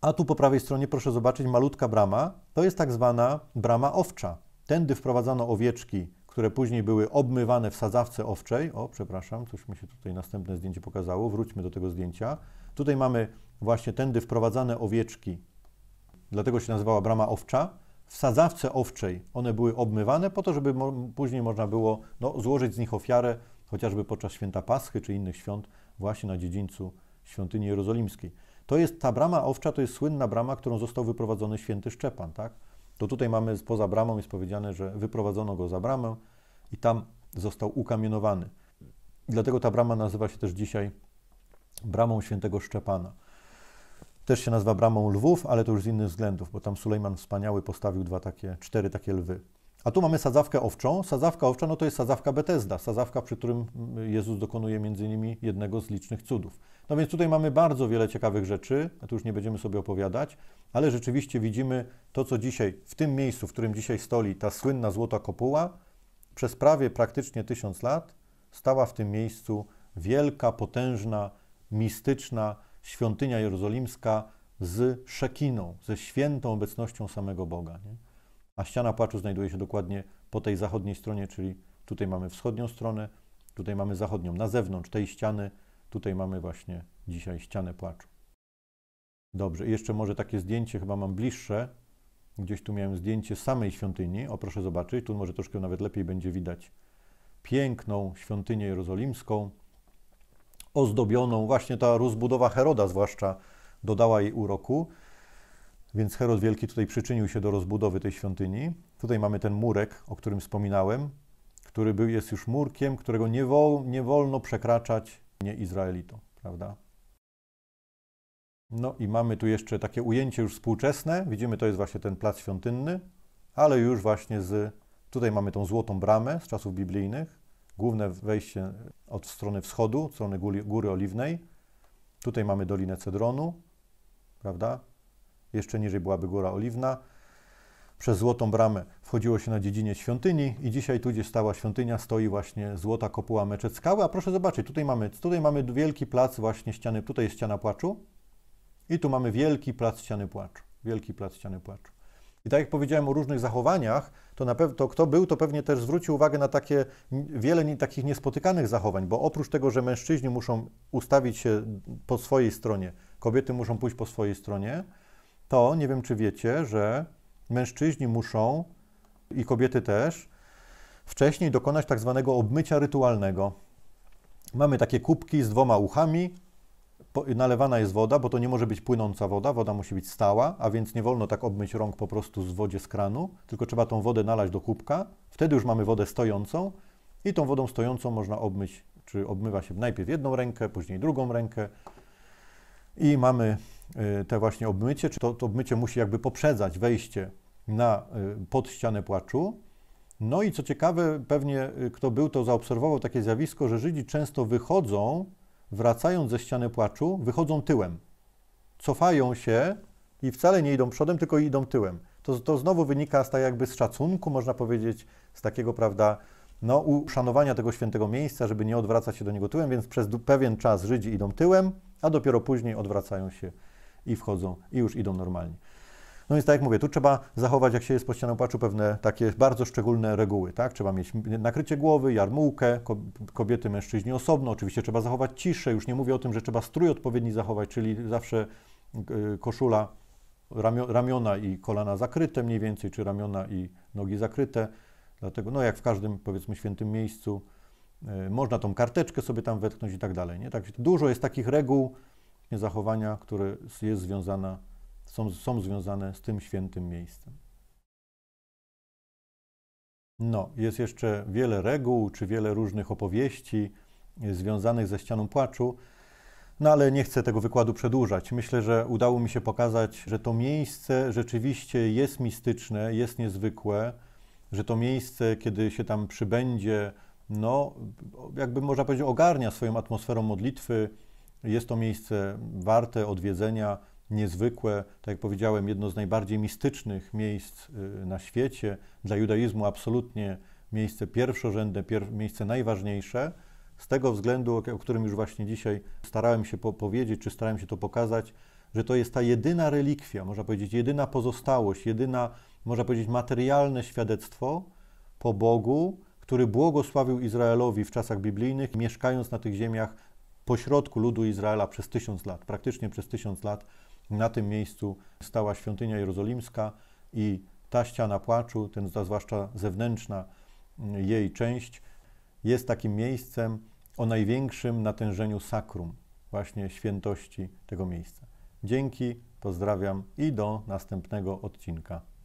A tu po prawej stronie proszę zobaczyć malutka brama, to jest tak zwana brama owcza. Tędy wprowadzano owieczki, które później były obmywane w sadzawce owczej. O, przepraszam, coś mi się tutaj następne zdjęcie pokazało, wróćmy do tego zdjęcia. Tutaj mamy właśnie tędy wprowadzane owieczki dlatego się nazywała brama owcza. W sadzawce owczej one były obmywane po to, żeby mo później można było no, złożyć z nich ofiarę, chociażby podczas święta Paschy czy innych świąt, właśnie na dziedzińcu świątyni jerozolimskiej. To jest ta brama owcza, to jest słynna brama, którą został wyprowadzony święty Szczepan, tak? To tutaj mamy poza bramą jest powiedziane, że wyprowadzono go za bramę i tam został ukamienowany. Dlatego ta brama nazywa się też dzisiaj bramą świętego Szczepana. Też się nazywa Bramą Lwów, ale to już z innych względów, bo tam Sulejman Wspaniały postawił dwa takie, cztery takie lwy. A tu mamy sadzawkę owczą. Sadzawka owcza no to jest sadzawka Betesda, sadzawka, przy którym mm, Jezus dokonuje między innymi jednego z licznych cudów. No więc tutaj mamy bardzo wiele ciekawych rzeczy, a tu już nie będziemy sobie opowiadać, ale rzeczywiście widzimy to, co dzisiaj, w tym miejscu, w którym dzisiaj stoi ta słynna złota kopuła, przez prawie praktycznie tysiąc lat stała w tym miejscu wielka, potężna, mistyczna, świątynia jerozolimska z szekiną, ze świętą obecnością samego Boga. Nie? A ściana płaczu znajduje się dokładnie po tej zachodniej stronie, czyli tutaj mamy wschodnią stronę, tutaj mamy zachodnią. Na zewnątrz tej ściany, tutaj mamy właśnie dzisiaj ścianę płaczu. Dobrze, I jeszcze może takie zdjęcie chyba mam bliższe. Gdzieś tu miałem zdjęcie samej świątyni. O, proszę zobaczyć, tu może troszkę nawet lepiej będzie widać piękną świątynię jerozolimską ozdobioną. Właśnie ta rozbudowa Heroda zwłaszcza dodała jej uroku. Więc Herod Wielki tutaj przyczynił się do rozbudowy tej świątyni. Tutaj mamy ten murek, o którym wspominałem, który był, jest już murkiem, którego nie, nie wolno przekraczać nie Izraelitom, prawda? No i mamy tu jeszcze takie ujęcie już współczesne. Widzimy, to jest właśnie ten plac świątynny, ale już właśnie z... Tutaj mamy tą złotą bramę z czasów biblijnych główne wejście od strony wschodu, od strony góry, góry Oliwnej. Tutaj mamy Dolinę Cedronu, prawda? Jeszcze niżej byłaby Góra Oliwna. Przez Złotą Bramę wchodziło się na dziedzinie świątyni i dzisiaj tu, gdzie stała świątynia, stoi właśnie Złota Kopuła Meczet Skały. A proszę zobaczyć, tutaj mamy, tutaj mamy wielki plac właśnie ściany, tutaj jest ściana płaczu i tu mamy wielki plac ściany płaczu. Wielki plac ściany płaczu. I tak jak powiedziałem o różnych zachowaniach, to, na to kto był, to pewnie też zwrócił uwagę na takie wiele nie, takich niespotykanych zachowań, bo oprócz tego, że mężczyźni muszą ustawić się po swojej stronie, kobiety muszą pójść po swojej stronie, to nie wiem, czy wiecie, że mężczyźni muszą i kobiety też wcześniej dokonać tak zwanego obmycia rytualnego. Mamy takie kubki z dwoma uchami, nalewana jest woda, bo to nie może być płynąca woda, woda musi być stała, a więc nie wolno tak obmyć rąk po prostu z wodzie z kranu, tylko trzeba tą wodę nalać do kubka, wtedy już mamy wodę stojącą i tą wodą stojącą można obmyć, czy obmywa się najpierw jedną rękę, później drugą rękę i mamy y, te właśnie obmycie, czy to, to obmycie musi jakby poprzedzać wejście na, y, pod ścianę płaczu, no i co ciekawe, pewnie y, kto był, to zaobserwował takie zjawisko, że Żydzi często wychodzą wracając ze ściany płaczu, wychodzą tyłem. Cofają się i wcale nie idą przodem, tylko idą tyłem. To, to znowu wynika z tak jakby z szacunku, można powiedzieć, z takiego, prawda, no, uszanowania tego świętego miejsca, żeby nie odwracać się do niego tyłem, więc przez pewien czas Żydzi idą tyłem, a dopiero później odwracają się i wchodzą i już idą normalnie. No więc tak jak mówię, tu trzeba zachować, jak się jest pod ścianą płaczu, pewne takie bardzo szczególne reguły, tak? Trzeba mieć nakrycie głowy, jarmułkę, kobiety, mężczyźni osobno, oczywiście trzeba zachować ciszę, już nie mówię o tym, że trzeba strój odpowiedni zachować, czyli zawsze y, y, koszula, ramiona i kolana zakryte mniej więcej, czy ramiona i nogi zakryte, dlatego, no jak w każdym, powiedzmy, świętym miejscu, y, można tą karteczkę sobie tam wetknąć i tak dalej, nie? Tak, dużo jest takich reguł zachowania, które jest związana są, są związane z tym świętym miejscem. No, jest jeszcze wiele reguł, czy wiele różnych opowieści związanych ze ścianą płaczu, no ale nie chcę tego wykładu przedłużać. Myślę, że udało mi się pokazać, że to miejsce rzeczywiście jest mistyczne, jest niezwykłe, że to miejsce, kiedy się tam przybędzie, no, jakby można powiedzieć, ogarnia swoją atmosferą modlitwy. Jest to miejsce warte odwiedzenia niezwykłe, tak jak powiedziałem, jedno z najbardziej mistycznych miejsc y, na świecie, dla judaizmu absolutnie miejsce pierwszorzędne, pier miejsce najważniejsze. Z tego względu, o którym już właśnie dzisiaj starałem się po powiedzieć, czy starałem się to pokazać, że to jest ta jedyna relikwia, można powiedzieć, jedyna pozostałość, jedyna, można powiedzieć, materialne świadectwo po Bogu, który błogosławił Izraelowi w czasach biblijnych, mieszkając na tych ziemiach pośrodku ludu Izraela przez tysiąc lat, praktycznie przez tysiąc lat na tym miejscu stała świątynia jerozolimska i ta ściana płaczu, ten, ta zwłaszcza zewnętrzna mm, jej część, jest takim miejscem o największym natężeniu sakrum, właśnie świętości tego miejsca. Dzięki, pozdrawiam i do następnego odcinka.